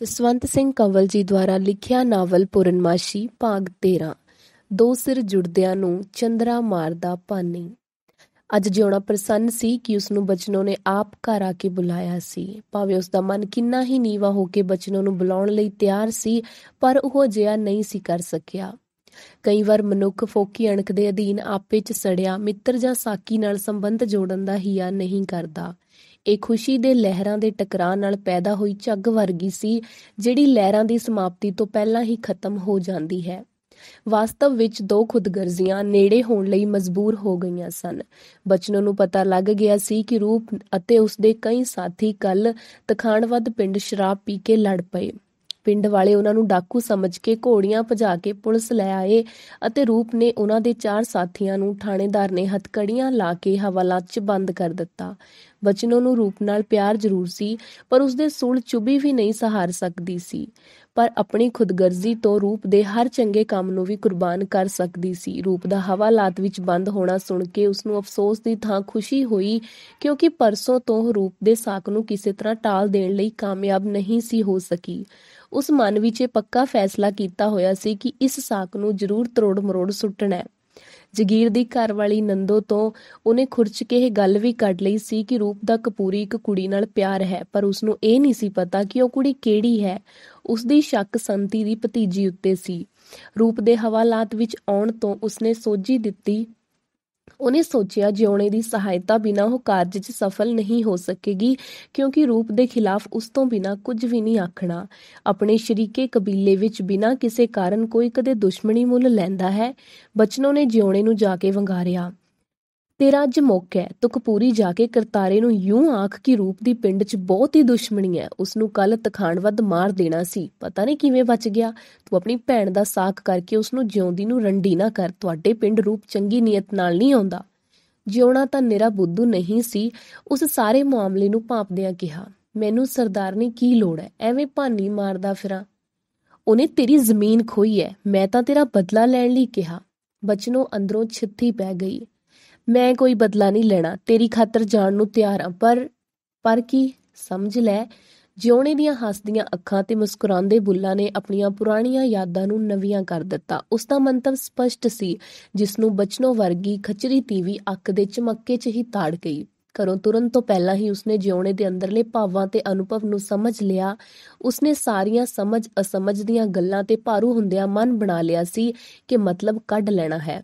ਜਸਵੰਤ ਸਿੰਘ ਕੰਵਲ ਜੀ ਦੁਆਰਾ ਲਿਖਿਆ ਨਾਵਲ ਪੁਰਨਮਾਸ਼ੀ ਭਾਗ 13 ਦੋ ਸਿਰ ਜੁੜਦਿਆਂ ਨੂੰ ਚੰਦਰਾ ਮਾਰਦਾ ਪਾਨੀ ਅੱਜ ਜਿਉਣਾ ਪ੍ਰਸੰਨ ਸੀ ਕਿ ਉਸ ਨੂੰ ਬਚਨੋ ਨੇ ਆਪ ਘਰ ਆ ਕੇ ਬੁਲਾਇਆ ਸੀ ਭਾਵੇਂ ਉਸ ਦਾ ਮਨ ਕਿੰਨਾ ਹੀ ਨੀਵਾ ਹੋ ਕੇ ਬਚਨੋ ਨੂੰ ਬੁਲਾਉਣ ਲਈ ਤਿਆਰ ਸੀ ਪਰ ਉਹ ਜਿਆ ਨਹੀਂ ਸੀ ਕਰ ਸਕਿਆ ਕਈ ਵਾਰ ਮਨੁੱਖ ਫੋਕੀ ਅਣਖ ਦੇ ਅਧੀਨ ਆਪੇ ਚ ਸੜਿਆ ਮਿੱਤਰ ਜਾਂ ਸਾਕੀ ਨਾਲ ਸੰਬੰਧ ਜੋੜਨ ਦਾ ਹਿਆ ਨਹੀਂ ਕਰਦਾ ਇਹ ਖੁਸ਼ੀ ਦੇ ਲਹਿਰਾਂ ਦੇ ਟਕਰਾਅ ਨਾਲ ਪੈਦਾ ਹੋਈ ਝੱਗ ਵਰਗੀ ਸੀ ਜਿਹੜੀ ਲਹਿਰਾਂ ਦੀ ਸਮਾਪਤੀ ਤੋਂ ਪਹਿਲਾਂ ਹੀ ਖਤਮ ਹੋ ਜਾਂਦੀ ਹੈ ਵਾਸਤਵ ਵਿੱਚ ਦੋ ਖੁਦਗਰਜ਼ੀਆਂ ਨੇੜੇ ਹੋਣ ਲਈ ਮਜਬੂਰ ਹੋ ਗਈਆਂ ਸਨ ਬਚਨੋ ਨੂੰ ਪਤਾ ਲੱਗ ਗਿਆ ਸੀ ਕਿ ਰੂਪ ਅਤੇ ਉਸ ਦੇ ਕਈ ਸਾਥੀ ਕੱਲ ਤਖਾਣਵਦ ਪਿੰਡ ਸ਼ਰਾਬ ਪੀ ਕੇ ਲੜ ਪਏ ਪਿੰਡ ਵਾਲੇ ਉਹਨਾਂ ਨੂੰ ਡਾਕੂ ਸਮਝ ਕੇ ਘੋੜੀਆਂ ਭਜਾ ਕੇ ਪੁਲਿਸ ਲੈ ਆਏ ਅਤੇ ਰੂਪ ਨੇ ਉਹਨਾਂ ਦੇ ਚਾਰ ਸਾਥੀਆਂ ਨੂੰ ਥਾਣੇਦਾਰ ਨੇ ਹੱਥਕੜੀਆਂ ਲਾ ਕੇ ਹਵਾਲਾਤ 'ਚ ਬੰਦ ਕਰ ਦਿੱਤਾ ਬਚਨੋ ਨੂੰ ਰੂਪ ਨਾਲ ਪਿਆਰ ਜ਼ਰੂਰ ਸੀ ਪਰ ਉਸ ਦੇ ਸੂਲ ਚੁਬੀ ਵੀ ਨਹੀਂ ਸਹਾਰ ਸਕਦੀ ਸੀ ਪਰ ਆਪਣੀ ਖੁਦਗਰਜ਼ੀ ਤੋਂ ਰੂਪ ਦੇ ਹਰ ਚੰਗੇ ਕੰਮ ਨੂੰ ਵੀ ਕੁਰਬਾਨ ਕਰ ਸਕਦੀ ਸੀ ਰੂਪ ਦਾ ਹਵਾਲਾਤ ਵਿੱਚ ਬੰਦ ਹੋਣਾ ਸੁਣ ਕੇ ਉਸ ਨੂੰ ਅਫਸੋਸ ਦੀ ਥਾਂ ਖੁਸ਼ੀ ਹੋਈ ਕਿਉਂਕਿ ਪਰਸੋਂ ਤੋਂ ਰੂਪ ਦੇ ਸਾਕ ਨੂੰ ਕਿਸੇ ਤਰ੍ਹਾਂ ਟਾਲ ਦੇਣ ਲਈ ਕਾਮਯਾਬ ਨਹੀਂ ਸੀ ਹੋ ਸਕੀ ਉਸ ਮਨ ਵਿੱਚ ਇਹ ਪੱਕਾ ਫੈਸਲਾ ਕੀਤਾ ਹੋਇਆ ਸੀ ਕਿ ਇਸ ਸਾਕ ਨੂੰ ਜ਼ਰੂਰ ਤਰੋੜ ਮਰੋੜ ਸੁੱਟਣਾ ਹੈ ਜਗੀਰ ਦੀ ਘਰ ਵਾਲੀ ਨੰਦੋ ਤੋਂ ਉਹਨੇ ਖੁਰਚ ਕੇ ਇਹ ਗੱਲ ਵੀ ਕੱਢ ਲਈ ਸੀ ਕਿ ਰੂਪ ਦਾ ਕਪੂਰੀ ਇੱਕ ਕੁੜੀ ਨਾਲ ਪਿਆਰ ਹੈ ਪਰ ਉਸ ਨੂੰ ਇਹ ਨਹੀਂ ਸੀ ਪਤਾ ਕਿ ਉਹ ਕੁੜੀ ਕਿਹੜੀ ਹੈ ਉਸ ਦੀ ਸ਼ੱਕ ਸੰਤੀ ਦੀ ਭਤੀਜੀ ਉੱਤੇ ਸੀ ਰੂਪ ਦੇ ਹਵਾਲਾਤ ਵਿੱਚ ਆਉਣ ਤੋਂ ਉਸਨੇ ਸੋਝੀ ਦਿੱਤੀ ਉਨੇ ਸੋਚਿਆ ਜਿਉਣੇ ਦੀ ਸਹਾਇਤਾ ਬਿਨਾ ਉਹ ਕਾਰਜ 'ਚ ਸਫਲ ਨਹੀਂ ਹੋ ਸਕੇਗੀ ਕਿਉਂਕਿ ਰੂਪ ਦੇ ਖਿਲਾਫ ਉਸ ਤੋਂ ਬਿਨਾ ਕੁਝ ਵੀ ਨਹੀਂ ਆਖਣਾ ਆਪਣੇ ਸ਼ਰੀਕੇ ਕਬੀਲੇ ਵਿੱਚ ਬਿਨਾ ਕਿਸੇ ਕਾਰਨ ਕੋਈ ਕਦੇ ਦੁਸ਼ਮਣੀ ਮੁੱਲ ਲੈਂਦਾ ਹੈ ਬਚਨੋ ਨੇ ਜਿਉਣੇ ਨੂੰ ਜਾ ਕੇ ਵੰਗਾਰਿਆ ਤੇਰਾ ਅੱਜ ਮੌਕਾ ਹੈ ਤੂੰ ਕਪੂਰੀ ਜਾ ਕੇ ਕਰਤਾਰੇ ਨੂੰ ਯੂੰ ਆਖ ਕਿ ਰੂਪ ਦੀ ਪਿੰਡ 'ਚ ਬਹੁਤ ਹੀ ਦੁਸ਼ਮਣੀ ਹੈ ਉਸ ਨੂੰ ਕੱਲ ਵੱਧ ਮਾਰ ਦੇਣਾ ਸੀ ਪਤਾ ਨਹੀਂ ਕਿਵੇਂ ਬਚ ਗਿਆ ਤੂੰ ਆਪਣੀ ਭੈਣ ਦਾ ਸਾਖ ਕਰਕੇ ਉਸ ਨੂੰ ਜਿਉਂਦੀ ਨੂੰ ਰੰਡੀ ਨਾ ਕਰ ਤੁਹਾਡੇ ਪਿੰਡ ਰੂਪ ਚੰਗੀ ਨੀਅਤ ਨਾਲ ਨਹੀਂ ਆਉਂਦਾ ਜਿਉਣਾ ਤਾਂ ਨਿਰਾ ਬੁੱਧੂ ਨਹੀਂ ਸੀ ਉਸ ਸਾਰੇ ਮਾਮਲੇ ਨੂੰ ਭਾਪਦਿਆਂ ਕਿਹਾ ਮੈਨੂੰ ਸਰਦਾਰ ਨੇ ਕੀ ਲੋੜ ਹੈ ਐਵੇਂ ਭਾਨੀ ਮਾਰਦਾ ਫਿਰਾਂ ਉਹਨੇ ਤੇਰੀ ਜ਼ਮੀਨ ਖੋਈ ਹੈ ਮੈਂ ਤਾਂ ਤੇਰਾ ਬਦਲਾ ਲੈਣ ਲਈ ਕਿਹਾ ਬਚਨੋ ਅੰਦਰੋਂ ਛਿੱਥੀ ਪੈ ਗਈ ਮੈਂ ਕੋਈ ਬਦਲਾ ਨਹੀਂ ਲੈਣਾ ਤੇਰੀ ਖਾਤਰ ਜਾਣ ਨੂੰ ਤਿਆਰ ਹਾਂ ਪਰ ਪਰ ਕੀ ਸਮਝ ਲੈ ਜਿਉਣੇ ਦੀਆਂ ਹੱਸਦੀਆਂ ਅੱਖਾਂ ਤੇ ਮੁਸਕਰਾਉਂਦੇ ਬੁੱਲਾਂ ਨੇ ਆਪਣੀਆਂ ਪੁਰਾਣੀਆਂ ਯਾਦਾਂ ਨੂੰ ਨਵੀਆਂ ਕਰ ਦਿੱਤਾ ਉਸ ਦਾ ਮੰਤਵ ਸਪਸ਼ਟ ਸੀ ਜਿਸ ਨੂੰ ਬਚਨੋ ਵਰਗੀ ਖਚਰੀ ਤੀਵੀ ਅੱਖ ਦੇ ਚਮੱਕੇ 'ਚ ਹੀ ਤਾੜ ਗਈ ਘਰੋਂ ਤੁਰਨ ਤੋਂ ਪਹਿਲਾਂ ਹੀ ਉਸਨੇ ਜਿਉਣੇ ਦੇ ਅੰਦਰਲੇ ਭਾਵਾਂ ਤੇ ਅਨੁਭਵ ਨੂੰ ਸਮਝ ਲਿਆ ਉਸਨੇ ਸਾਰੀਆਂ ਸਮਝ ਅਸਮਝ ਦੀਆਂ ਗੱਲਾਂ ਤੇ ਭਾਰੂ ਹੁੰਦਿਆਂ ਮਨ ਬਣਾ ਲਿਆ ਸੀ ਕਿ ਮਤਲਬ ਕੱਢ ਲੈਣਾ ਹੈ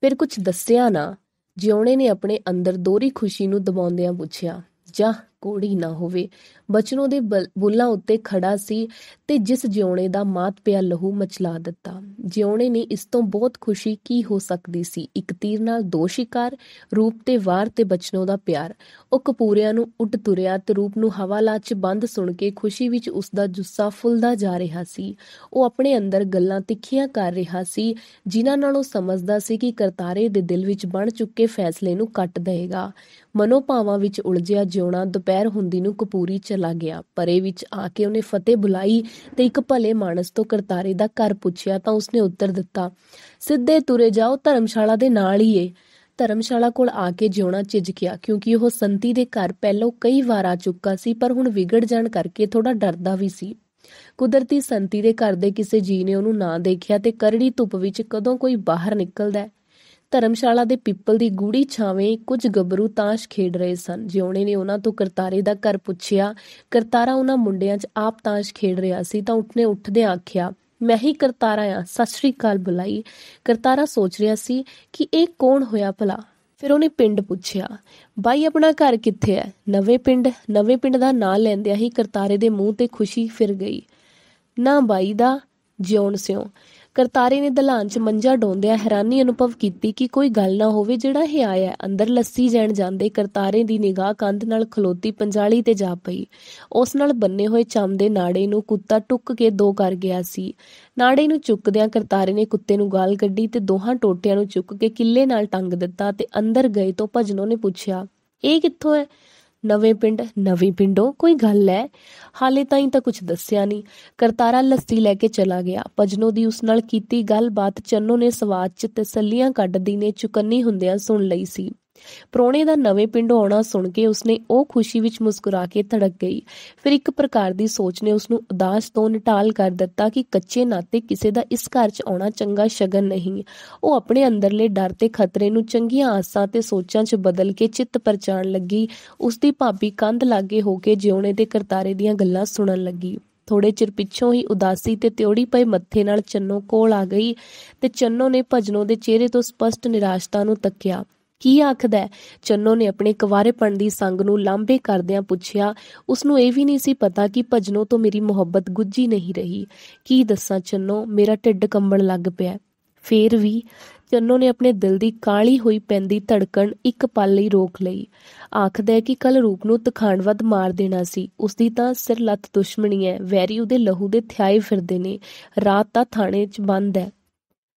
ਫਿਰ ਕੁਝ ਦੱਸਿਆ ਨਾ ਜਿਉਣੇ ਨੇ ਆਪਣੇ ਅੰਦਰ ਦੋਰੀ ਖੁਸ਼ੀ ਨੂੰ ਦਬਾਉਂਦਿਆਂ ਪੁੱਛਿਆ, ਜਾਂ ਕੋੜੀ ਨਾ ਹੋਵੇ ਬਚਨੋ ਦੇ ਬੁੱਲਾਂ ਉੱਤੇ ਖੜਾ ਸੀ ਤੇ ਜਿਸ ਜਿਉਣੇ ਦਾ ਮਾਤ ਪਿਆ ਲਹੂ ਮਚਲਾ ਦਿੱਤਾ ਜਿਉਣੇ ਨੇ ਇਸ ਤੋਂ ਬਹੁਤ ਖੁਸ਼ੀ ਕੀ ਹੋ ਸਕਦੀ ਸੀ ਇੱਕ ਤੀਰ ਨਾਲ ਦੋ ਸ਼ਿਕਾਰ ਰੂਪ ਤੇ ਵਾਰ ਤੇ ਬਚਨੋ ਦਾ ਪਿਆਰ ਉਹ ਕਪੂਰਿਆਂ ਨੂੰ ਉੱਡ ਤੁਰਿਆ ਤੇ ਰੂਪ ਨੂੰ ਹਵਾ ਲਾਚ ਬੰਦ ਸੁਣ ਕੇ ਖੁਸ਼ੀ ਵਿੱਚ ਉਸ ਦਾ ਜੁੱਸਾ ਫੁੱਲਦਾ ਜਾ ਰਿਹਾ ਸੀ ਉਹ ਆਪਣੇ ਅੰਦਰ ਗੱਲਾਂ ਤਿੱਖੀਆਂ ਕਰ ਰਿਹਾ ਸੀ ਜਿਨ੍ਹਾਂ ਨਾਲ ਉਹ ਸਮਝਦਾ ਸੀ ਕਿ ਕਰਤਾਰੇ ਦੇ ਦਿਲ ਵਿੱਚ ਬਣ ਚੁੱਕੇ ਫੈਸਲੇ ਨੂੰ ਕੱਟ ਦੇਗਾ ਮਨੋਭਾਵਾਂ ਵਿੱਚ ਉਲਝਿਆ ਜਿਉਣਾ ਦੁਪਹਿਰ ਹੁੰਦੀ ਨੂੰ ਕਪੂਰੀ ਚਲਾ ਗਿਆ ਪਰੇ ਵਿੱਚ ਆ ਕੇ ਉਹਨੇ ਫਤਿਹ ਬੁਲਾਈ ਤੇ ਇੱਕ ਭਲੇ ਮਾਨਸ ਤੋਂ ਕਰਤਾਰੇ ਦਾ ਘਰ ਪੁੱਛਿਆ ਤਾਂ ਉਸਨੇ ਉੱਤਰ ਦਿੱਤਾ ਸਿੱਧੇ ਤੁਰੇ ਜਾਓ ਧਰਮਸ਼ਾਲਾ ਦੇ ਨਾਲ ਹੀ ਏ ਧਰਮਸ਼ਾਲਾ ਕੋਲ ਆ ਕੇ ਜਿਉਣਾ ਗਿਆ ਕਿਉਂਕਿ ਉਹ ਸੰਤੀ ਦੇ ਘਰ ਪਹਿਲਾਂ ਕਈ ਵਾਰ ਆ ਚੁੱਕਾ ਸੀ ਪਰ ਹੁਣ ਵਿਗੜ ਜਾਣ ਕਰਕੇ ਥੋੜਾ ਡਰਦਾ ਵੀ ਸੀ ਕੁਦਰਤੀ ਸੰਤੀ ਦੇ ਘਰ ਦੇ ਕਿਸੇ ਜੀ ਨੇ ਉਹਨੂੰ ਨਾ ਦੇਖਿਆ ਤੇ ਕਰੜੀ ਧੁੱਪ ਵਿੱਚ ਕਦੋਂ ਕੋਈ ਬਾਹਰ ਨਿਕਲਦਾ ਧਰਮਸ਼ਾਲਾ ਦੇ ਪੀਪਲ ਦੀ ਗੂੜੀ ਛਾਵੇਂ ਕੁਝ ਗੱਭਰੂ ਤਾਸ਼ ਖੇਡ ਰਹੇ ਸਨ ਜਿਉਣੇ ਨੇ ਉਹਨਾਂ ਤੋਂ ਕਰਤਾਰੇ ਦਾ ਘਰ ਪੁੱਛਿਆ ਕਰਤਾਰਾ ਉਹਨਾਂ ਮੁੰਡਿਆਂ 'ਚ ਆਪ ਤਾਸ਼ ਖੇਡ ਰਿਹਾ ਸੀ ਤਾਂ ਉੱਠਨੇ ਉੱਠਦੇ ਆਖਿਆ ਮੈਂ ਹੀ ਕਰਤਾਰਾ ਆ ਸਤਿ ਸ਼੍ਰੀ ਅਕਾਲ ਬੁਲਾਈ ਕਰਤਾਰਾ ਸੋਚ ਰਿਹਾ ਸੀ ਕਿ ਇਹ ਕੌਣ ਹੋਇਆ ਭਲਾ ਫਿਰ ਉਹਨੇ ਪਿੰਡ ਪੁੱਛਿਆ ਬਾਈ ਆਪਣਾ ਘਰ ਕਿੱਥੇ ਹੈ ਨਵੇਂ ਪਿੰਡ ਨਵੇਂ ਪਿੰਡ ਦਾ ਨਾਂ ਲੈਂਦਿਆਂ ਹੀ ਕਰਤਾਰੇ ਦੇ ਮੂੰਹ ਤੇ ਖੁਸ਼ੀ ਫਿਰ ਗਈ ਨਾ ਬਾਈ ਦਾ ਜਿਉਣ ਸਿਓ ਕਰਤਾਰੇ ਨੇ ਦਲਾਨ 'ਚ ਮੰਜਾ ਡੋਂਦਿਆਂ ਹੈਰਾਨੀ ਅਨੁਭਵ ਕੀਤੀ ਕਿ ਕੋਈ ਗੱਲ ਨਾ ਹੋਵੇ ਜਿਹੜਾ ਇਹ ਆਇਆ ਅੰਦਰ ਲੱਸੀ ਜਾਣ ਜਾਂਦੇ ਕਰਤਾਰੇ ਦੀ ਨਿਗਾਹ ਕੰਧ ਨਾਲ ਖਲੋਤੀ ਪੰਜਾਲੀ ਤੇ ਜਾ ਪਈ ਉਸ ਨਾਲ ਬੰਨੇ ਹੋਏ ਚਮ ਦੇ ਨਾੜੇ ਨੂੰ ਕੁੱਤਾ ਟੁੱਕ ਕੇ ਦੋ ਕਰ ਗਿਆ ਸੀ ਨਾੜੇ ਨੂੰ ਚੁੱਕਦਿਆਂ ਕਰਤਾਰੇ ਨੇ ਕੁੱਤੇ ਨੂੰ ਗਾਲ ਕੱਢੀ ਤੇ ਦੋਹਾਂ ਟੋਟਿਆਂ ਨੂੰ ਚੁੱਕ ਕੇ ਕਿੱਲੇ ਨਾਲ ਟੰਗ ਦਿੱਤਾ ਤੇ ਅੰਦਰ ਗਏ ਤੋਂ ਭਜਨੋਂ ਨੇ ਪੁੱਛਿਆ ਇਹ ਕਿੱਥੋਂ ਹੈ ਨਵੇਂ ਪਿੰਡ ਨਵੀਂ ਪਿੰਡੋਂ ਕੋਈ ਗੱਲ ਹੈ ਹਾਲੇ ਤਾਈਂ ਤਾਂ ਕੁਝ ਦੱਸਿਆ ਨਹੀਂ ਕਰਤਾਰਾ ਲੱਸੀ ਲੈ ਕੇ ਚਲਾ ਗਿਆ ਪਜਨੋ ਦੀ ਉਸ ਨਾਲ ਕੀਤੀ ਗੱਲਬਾਤ ਚੰਨੋ ਨੇ ਸਵਾਦ 'ਚ ਤਸੱਲੀਆਂ ਕੱਢਦੀ ਨੇ ਚੁਕੰਨੀ ਹੁੰਦਿਆਂ ਸੁਣ ਲਈ ਸੀ ਪ੍ਰੋਣੇ ਦਾ ਨਵੇਂ ਪਿੰਡ ਆਉਣਾ ਸੁਣ ਕੇ ਉਸਨੇ ਉਹ ਖੁਸ਼ੀ ਵਿੱਚ ਮੁਸਕਰਾ ਕੇ ਧੜਕ ਗਈ ਫਿਰ ਇੱਕ ਪ੍ਰਕਾਰ ਦੀ ਸੋਚ ਨੇ ਉਸਨੂੰ ਉਦਾਸ ਤੋਂ ਨਿਟਾਲ ਕਰ ਦਿੱਤਾ ਕਿ ਕੱਚੇ ਨਾਤੇ ਕਿਸੇ ਦਾ ਇਸ ਘਰ 'ਚ ਆਉਣਾ ਚੰਗਾ ਸ਼ਗਨ ਨਹੀਂ ਉਹ ਆਪਣੇ ਅੰਦਰਲੇ ਡਰ ਤੇ ਖਤਰੇ ਨੂੰ ਚੰਗੀਆਂ ਆਸਾਂ ਤੇ ਸੋਚਾਂ 'ਚ ਬਦਲ ਕੇ ਚਿੱਤ ਪਰਚਾਣ ਲੱਗੀ ਉਸਦੀ ਭਾਬੀ ਕੰਧ ਲਾਗੇ ਹੋ ਕੇ ਜਿਉਣੇ ਤੇ ਕਰਤਾਰੇ ਦੀਆਂ ਗੱਲਾਂ ਸੁਣਨ ਲੱਗੀ ਥੋੜੇ ਚਿਰ ਪਿੱਛੋਂ ਹੀ ਉਦਾਸੀ ਤੇ ਤਿਉੜੀ ਪਏ ਮੱਥੇ ਨਾਲ ਚੰਨੋ ਕੋਲ ਆ ਗਈ ਤੇ ਚੰਨੋ ਨੇ ਭਜਨੋ ਦੇ ਚਿਹਰੇ ਤੋਂ ਸਪਸ਼ਟ ਨਿਰਾਸ਼ਤਾ ਨੂੰ ਤੱਕਿਆ ਕੀ ਆਖਦਾ ਚੰਨੋ ਨੇ ਆਪਣੇ ਕੁਵਾਰੇਪਣ ਦੀ ਸੰਗ ਨੂੰ ਲਾਂਬੇ ਕਰਦਿਆਂ ਪੁੱਛਿਆ ਉਸ ਨੂੰ ਇਹ ਵੀ ਨਹੀਂ ਸੀ ਪਤਾ ਕਿ ਭਜਨੋ ਤੋਂ ਮੇਰੀ ਮੁਹੱਬਤ ਗੁੱਝੀ ਨਹੀਂ ਰਹੀ ਕੀ ਦੱਸਾਂ ਚੰਨੋ ਮੇਰਾ ਢਿੱਡ ਕੰਬਣ ਲੱਗ ਪਿਆ ਫੇਰ ਵੀ ਚੰਨੋ ਨੇ ਆਪਣੇ ਦਿਲ ਦੀ ਕਾਲੀ ਹੋਈ ਪੈਂਦੀ ਧੜਕਣ ਇੱਕ ਪਲ ਲਈ ਰੋਕ ਲਈ ਆਖਦਾ ਕਿ ਕੱਲ ਰੂਪ ਨੂੰ ਤਖਾਣਵਦ ਮਾਰ ਦੇਣਾ ਸੀ ਉਸ ਦੀ ਤਾਂ ਸਿਰ ਲੱਤ ਦੁਸ਼ਮਣੀ ਹੈ ਵੈਰੀ ਉਹਦੇ ਲਹੂ ਦੇ ਥਿਆਏ ਫਿਰਦੇ ਨੇ ਰਾਤ ਤਾਂ ਥਾਣੇ 'ਚ ਬੰਦ ਹੈ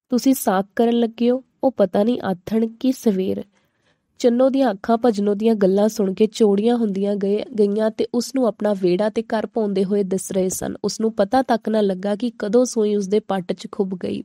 ਤੁਸੀਂ ਸਾਖ ਕਰਨ ਲੱਗਿਓ ਉਹ ਪਤਾ ਨਹੀਂ ਆਥਣ ਕੀ ਸਵੇਰ ਚੰਨੋ ਦੀਆਂ ਅੱਖਾਂ ਭਜਨੋ ਦੀਆਂ ਗੱਲਾਂ ਸੁਣ ਕੇ ਚੋੜੀਆਂ ਹੁੰਦੀਆਂ ਗਈਆਂ ਤੇ ਉਸ ਨੂੰ ਆਪਣਾ ਵੇੜਾ ਤੇ ਘਰ ਪਾਉਂਦੇ ਹੋਏ ਦਿਸ ਰਹੇ ਸਨ ਉਸ ਨੂੰ ਪਤਾ ਤੱਕ ਨਾ ਲੱਗਾ ਕਿ ਕਦੋਂ ਸੋਈ ਉਸ ਦੇ ਪੱਟ 'ਚ ਖੁੱਭ ਗਈ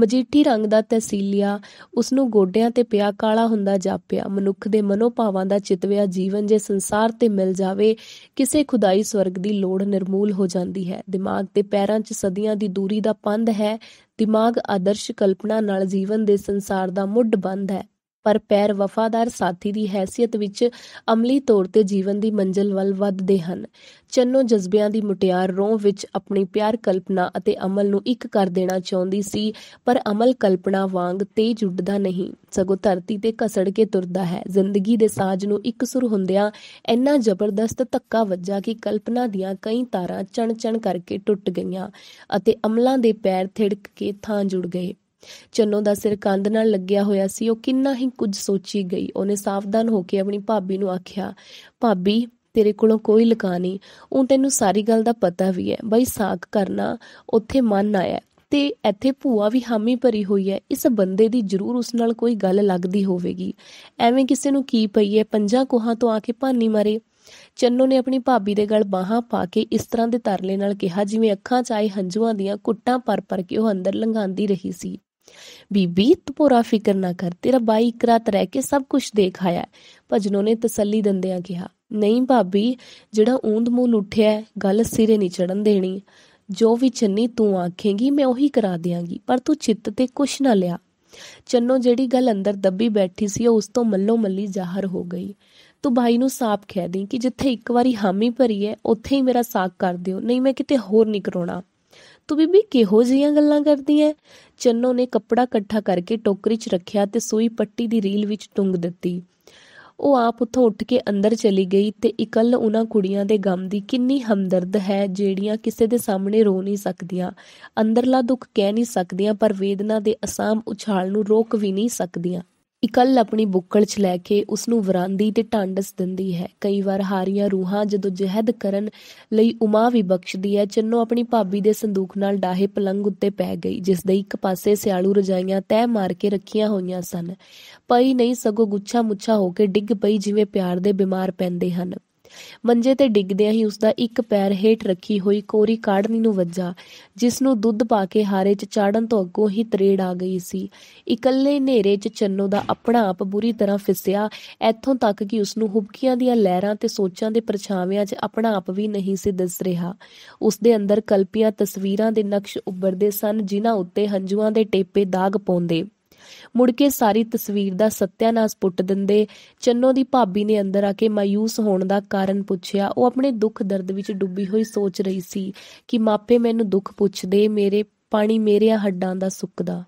ਮਜੀਠੀ ਰੰਗ ਦਾ ਤਹਿਸੀਲੀਆ ਉਸ ਨੂੰ ਗੋਡਿਆਂ ਤੇ ਪਿਆ ਕਾਲਾ ਹੁੰਦਾ ਜਾਪਿਆ ਮਨੁੱਖ ਦੇ ਮਨੋਭਾਵਾਂ ਦਾ ਚਿਤਵਿਆ ਜੀਵਨ ਜੇ ਸੰਸਾਰ ਤੇ ਮਿਲ ਜਾਵੇ ਕਿਸੇ ਖੁਦਾਈ ਸਵਰਗ ਦੀ ਲੋੜ ਨਿਰਮੂਲ ਹੋ ਜਾਂਦੀ ਹੈ ਦਿਮਾਗ ਤੇ ਪੈਰਾਂ 'ਚ ਸਦੀਆਂ ਦੀ ਦੂਰੀ ਦਾ ਪੰਧ ਹੈ ਦਿਮਾਗ ਆਦਰਸ਼ ਕਲਪਨਾ ਨਾਲ ਜੀਵਨ ਦੇ ਸੰਸਾਰ ਦਾ ਮੁੱਢ ਬੰਦ ਹੈ ਪਰ ਪੈਰ ਵਫਾਦਾਰ ਸਾਥੀ ਦੀ ਹیثیت ਵਿੱਚ ਅਮਲੀ ਤੌਰ ਤੇ ਜੀਵਨ ਦੀ ਮੰਜ਼ਲ ਵੱਲ ਵੱਧਦੇ ਹਨ ਚੰਨੋ ਜਜ਼ਬਿਆਂ ਦੀ ਮੁਟਿਆਰ ਰੋਹ ਵਿੱਚ ਆਪਣੀ ਪਿਆਰ ਕਲਪਨਾ ਅਤੇ ਅਮਲ ਨੂੰ ਇੱਕ ਕਰ ਦੇਣਾ ਚਾਹੁੰਦੀ ਸੀ ਪਰ ਅਮਲ ਕਲਪਨਾ ਵਾਂਗ ਤੇਜ ਉੱਡਦਾ ਨਹੀਂ ਸਗੋਂ ਧਰਤੀ ਤੇ ਘਸੜ ਕੇ ਤੁਰਦਾ ਹੈ ਜ਼ਿੰਦਗੀ ਦੇ ਸਾਜ਼ ਨੂੰ ਇੱਕ ਸੁਰ ਹੁੰਦਿਆਂ ਇੰਨਾ ਜ਼ਬਰਦਸਤ ਧੱਕਾ ਵੱਜਾ ਕਿ ਕਲਪਨਾ ਦੀਆਂ ਕਈ ਤਾਰਾਂ ਚਣ ਚਣ ਕਰਕੇ ਟੁੱਟ ਗਈਆਂ ਅਤੇ ਅਮਲਾਂ ਦੇ ਪੈਰ ਥਿੜਕ ਕੇ ਥਾਂ ਜੁੜ ਗਏ ਚੰਨੋ ਦਾ ਸਿਰ ਕੰਧ ਨਾਲ ਲੱਗਿਆ ਹੋਇਆ ਸੀ ਉਹ ਕਿੰਨਾ ਹੀ ਕੁਝ ਸੋਚੀ ਗਈ ਉਹਨੇ ਸਾਵਧਾਨ ਹੋ ਕੇ ਆਪਣੀ ਭਾਬੀ ਨੂੰ ਆਖਿਆ ਭਾਬੀ ਤੇਰੇ ਕੋਲੋਂ ਕੋਈ ਲਕਾ ਨਹੀਂ ਉਹ ਤੈਨੂੰ ਸਾਰੀ ਗੱਲ ਦਾ ਪਤਾ ਵੀ ਹੈ ਬਈ ਸਾਖ ਕਰਨਾ ਉੱਥੇ ਮਨ ਆਇਆ ਤੇ ਇੱਥੇ ਭੂਆ ਵੀ ਹਾਮੀ ਭਰੀ ਹੋਈ ਹੈ ਇਸ ਬੰਦੇ ਦੀ ਜ਼ਰੂਰ ਉਸ ਨਾਲ ਕੋਈ ਗੱਲ ਲੱਗਦੀ ਹੋਵੇਗੀ ਐਵੇਂ ਕਿਸੇ ਨੂੰ ਕੀ ਪਈ ਹੈ ਪੰਜਾਂ ਕੋਹਾਂ ਤੋਂ ਆ ਕੇ ਭਾਨੀ ਮਾਰੇ ਚੰਨੋ ਨੇ ਆਪਣੀ ਭਾਬੀ ਦੇ ਗਲ ਬਾਹਾਂ ਪਾ ਕੇ ਇਸ ਤਰ੍ਹਾਂ ਦੇ ਤਰਲੇ ਨਾਲ ਕਿਹਾ ਜਿਵੇਂ ਅੱਖਾਂ 'ਚ ਆਏ ਹੰਝੂਆਂ ਦੀਆਂ ਕੁੱਟਾਂ ਪਰ ਪਰ ਕੇ ਉਹ ਅੰਦਰ ਲੰਘਾਂਦੀ ਰਹੀ ਸੀ ਬੀਬੀ ਤੂੰ ਪੂਰਾ ਫਿਕਰ ਨਾ ਕਰ ਤੇਰਾ ਬਾਈ ਇੱਕ ਰਾਤ ਰਹਿ ਕੇ ਸਭ ਕੁਝ ਦੇਖ ਆਇਆ ਭਜਨੋਂ ਨੇ ਤਸੱਲੀ ਦੰਦਿਆਂ ਕਿਹਾ ਨਹੀਂ ਭਾਬੀ ਜਿਹੜਾ ਊਂਦ ਮੂਲ ਉੱਠਿਆ ਗੱਲ ਸਿਰੇ ਨਹੀਂ ਚੜਨ ਦੇਣੀ ਜੋ ਵੀ ਚੰਨੀ ਤੂੰ ਆਖੇਂਗੀ ਮੈਂ ਉਹੀ ਕਰਾ ਦਿਆਂਗੀ ਪਰ ਤੂੰ ਚਿੱਤ ਤੇ ਕੁਛ ਨਾ ਲਿਆ ਚੰਨੋ ਜਿਹੜੀ ਗੱਲ ਅੰਦਰ ਦੱਬੀ ਬੈਠੀ ਸੀ ਉਸ ਤੋਂ ਮੱਲੋ ਮੱਲੀ ਜ਼ਾਹਰ ਹੋ ਗਈ ਤੂੰ ਭਾਈ ਨੂੰ ਸਾਫ਼ ਕਹਿ ਦੇ ਕਿ ਜਿੱਥੇ ਇੱਕ ਵਾਰੀ ਹਾਮੀ ਭਰੀ ਹੈ ਉੱਥੇ ਹੀ ਮੇਰਾ ਸਾਕ ਕਰ ਦਿਓ ਨਹੀਂ ਮੈਂ ਕਿਤੇ ਹੋਰ ਨਹੀਂ ਕਰਾਉਣਾ ਤੂੰ ਬੀਬੀ ਕਿਹੋ ਜੀਆਂ ਗੱਲਾਂ ਕਰਦੀ ਐ ਚੰਨੋ ਨੇ ਕੱਪੜਾ ਇਕੱਠਾ ਕਰਕੇ ਟੋਕਰੀ 'ਚ ਰੱਖਿਆ ਤੇ ਸੂਈ ਪੱਟੀ ਦੀ ਰੀਲ ਵਿੱਚ ਟੁੰਗ ਦਿੱਤੀ ਉਹ ਆਪ ਉੱਥੋਂ ਉੱਠ ਕੇ ਅੰਦਰ ਚਲੀ ਗਈ ਤੇ ਇਕੱਲ ਉਹਨਾਂ ਕੁੜੀਆਂ ਦੇ ਗਮ ਦੀ ਕਿੰਨੀ ਹਮਦਰਦ ਹੈ ਜਿਹੜੀਆਂ ਕਿਸੇ ਦੇ ਸਾਹਮਣੇ ਰੋ ਨਹੀਂ ਸਕਦੀਆਂ ਅੰਦਰਲਾ ਦੁੱਖ ਕਹਿ ਨਹੀਂ ਸਕਦੀਆਂ ਪਰ ਵੇਦਨਾ ਦੇ ਅਸਾਮ ਉਛਾਲ ਨੂੰ ਰੋਕ ਵੀ ਨਹੀਂ ਸਕਦੀਆਂ ਇਕੱਲ ਆਪਣੀ ਬੁੱਕਲ 'ਚ ਲੈ ਕੇ ਉਸ ਨੂੰ ਵਰਾਂਦੀ ਤੇ ਟਾਂਡਸ ਦਿੰਦੀ ਹੈ ਕਈ ਵਾਰ ਹਾਰੀਆਂ ਰੂਹਾਂ ਜਦੋਂ ਜਹਿਦ ਕਰਨ ਲਈ ਉਮਾ ਵੀ ਬਖਸ਼ਦੀ ਹੈ ਚੰਨੋ ਆਪਣੀ ਭਾਬੀ ਦੇ ਸੰਦੂਕ ਨਾਲ ਡਾਹੇ ਪਲੰਗ ਉੱਤੇ ਪੈ ਗਈ ਜਿਸ ਦੇ ਇੱਕ ਪਾਸੇ ਸਿਆਲੂ ਰਜਾਈਆਂ ਤੈ ਮਾਰ ਕੇ ਰੱਖੀਆਂ ਹੋਈਆਂ ਸਨ ਪਈ ਨਹੀਂ ਸਗੋ ਗੁੱਛਾ ਮੁੱਛਾ ਹੋ ਕੇ ਡਿੱਗ ਪਈ ਜਿਵੇਂ ਪਿਆਰ ਦੇ ਬਿਮਾਰ ਪੈਂਦੇ ਹਨ ਮੰਜੇ ਤੇ ਡਿੱਗਦਿਆਂ ਹੀ ਉਸ ਦਾ ਇੱਕ ਪੈਰ ਹੇਠ ਰੱਖੀ ਹੋਈ ਕੋਰੀ ਕਾੜਨੀ ਨੂੰ ਵੱਜਾ ਜਿਸ ਨੂੰ ਦੁੱਧ ਪਾ ਕੇ ਹਾਰੇ 'ਚ ਚਾੜਨ ਤੋਂ ਅੱਗੋਂ ਹੀ ਤਰੇੜ ਆ ਗਈ ਸੀ ਇਕੱਲੇ ਹਨੇਰੇ 'ਚ ਚੰਨੋ ਦਾ ਆਪਣਾ ਆਪ ਬੁਰੀ ਤਰ੍ਹਾਂ ਫਿਸਿਆ ਇੱਥੋਂ ਤੱਕ ਕਿ ਉਸ ਨੂੰ ਹੁਬਕੀਆਂ ਦੀਆਂ ਲਹਿਰਾਂ ਤੇ ਸੋਚਾਂ ਦੇ ਪਰਛਾਵਿਆਂ 'ਚ ਆਪਣਾ ਆਪ ਵੀ ਨਹੀਂ ਸੀ ਦਿਸ ਰਿਹਾ ਉਸ ਦੇ ਅੰਦਰ ਕਲਪੀਆਂ ਤਸਵੀਰਾਂ ਦੇ ਨਕਸ਼ ਉੱਭਰਦੇ ਸਨ ਜਿਨ੍ਹਾਂ ਉੱਤੇ ਹੰਝੂਆਂ ਦੇ ਟੇਪੇ ਦਾਗ ਪਾਉਂਦੇ ਮੁੜ ਕੇ ਸਾਰੀ ਤਸਵੀਰ ਦਾ ਸਤਿਆਨਾਸ ਪੁੱਟ ਦਿੰਦੇ ਚੰਨੋ ਦੀ ਭਾਬੀ ਨੇ ਅੰਦਰ ਆ ਕੇ ਮਾਇੂਸ ਹੋਣ ਦਾ ਕਾਰਨ ਪੁੱਛਿਆ ਉਹ ਆਪਣੇ ਦੁੱਖ ਦਰਦ ਵਿੱਚ ਡੁੱਬੀ ਹੋਈ ਸੋਚ ਰਹੀ ਸੀ ਕਿ ਮਾਪੇ ਮੈਨੂੰ ਦੁੱਖ ਪੁੱਛਦੇ ਮੇਰੇ ਪਾਣੀ ਮੇਰੇ ਹੱਡਾਂ ਦਾ ਸੁੱਕਦਾ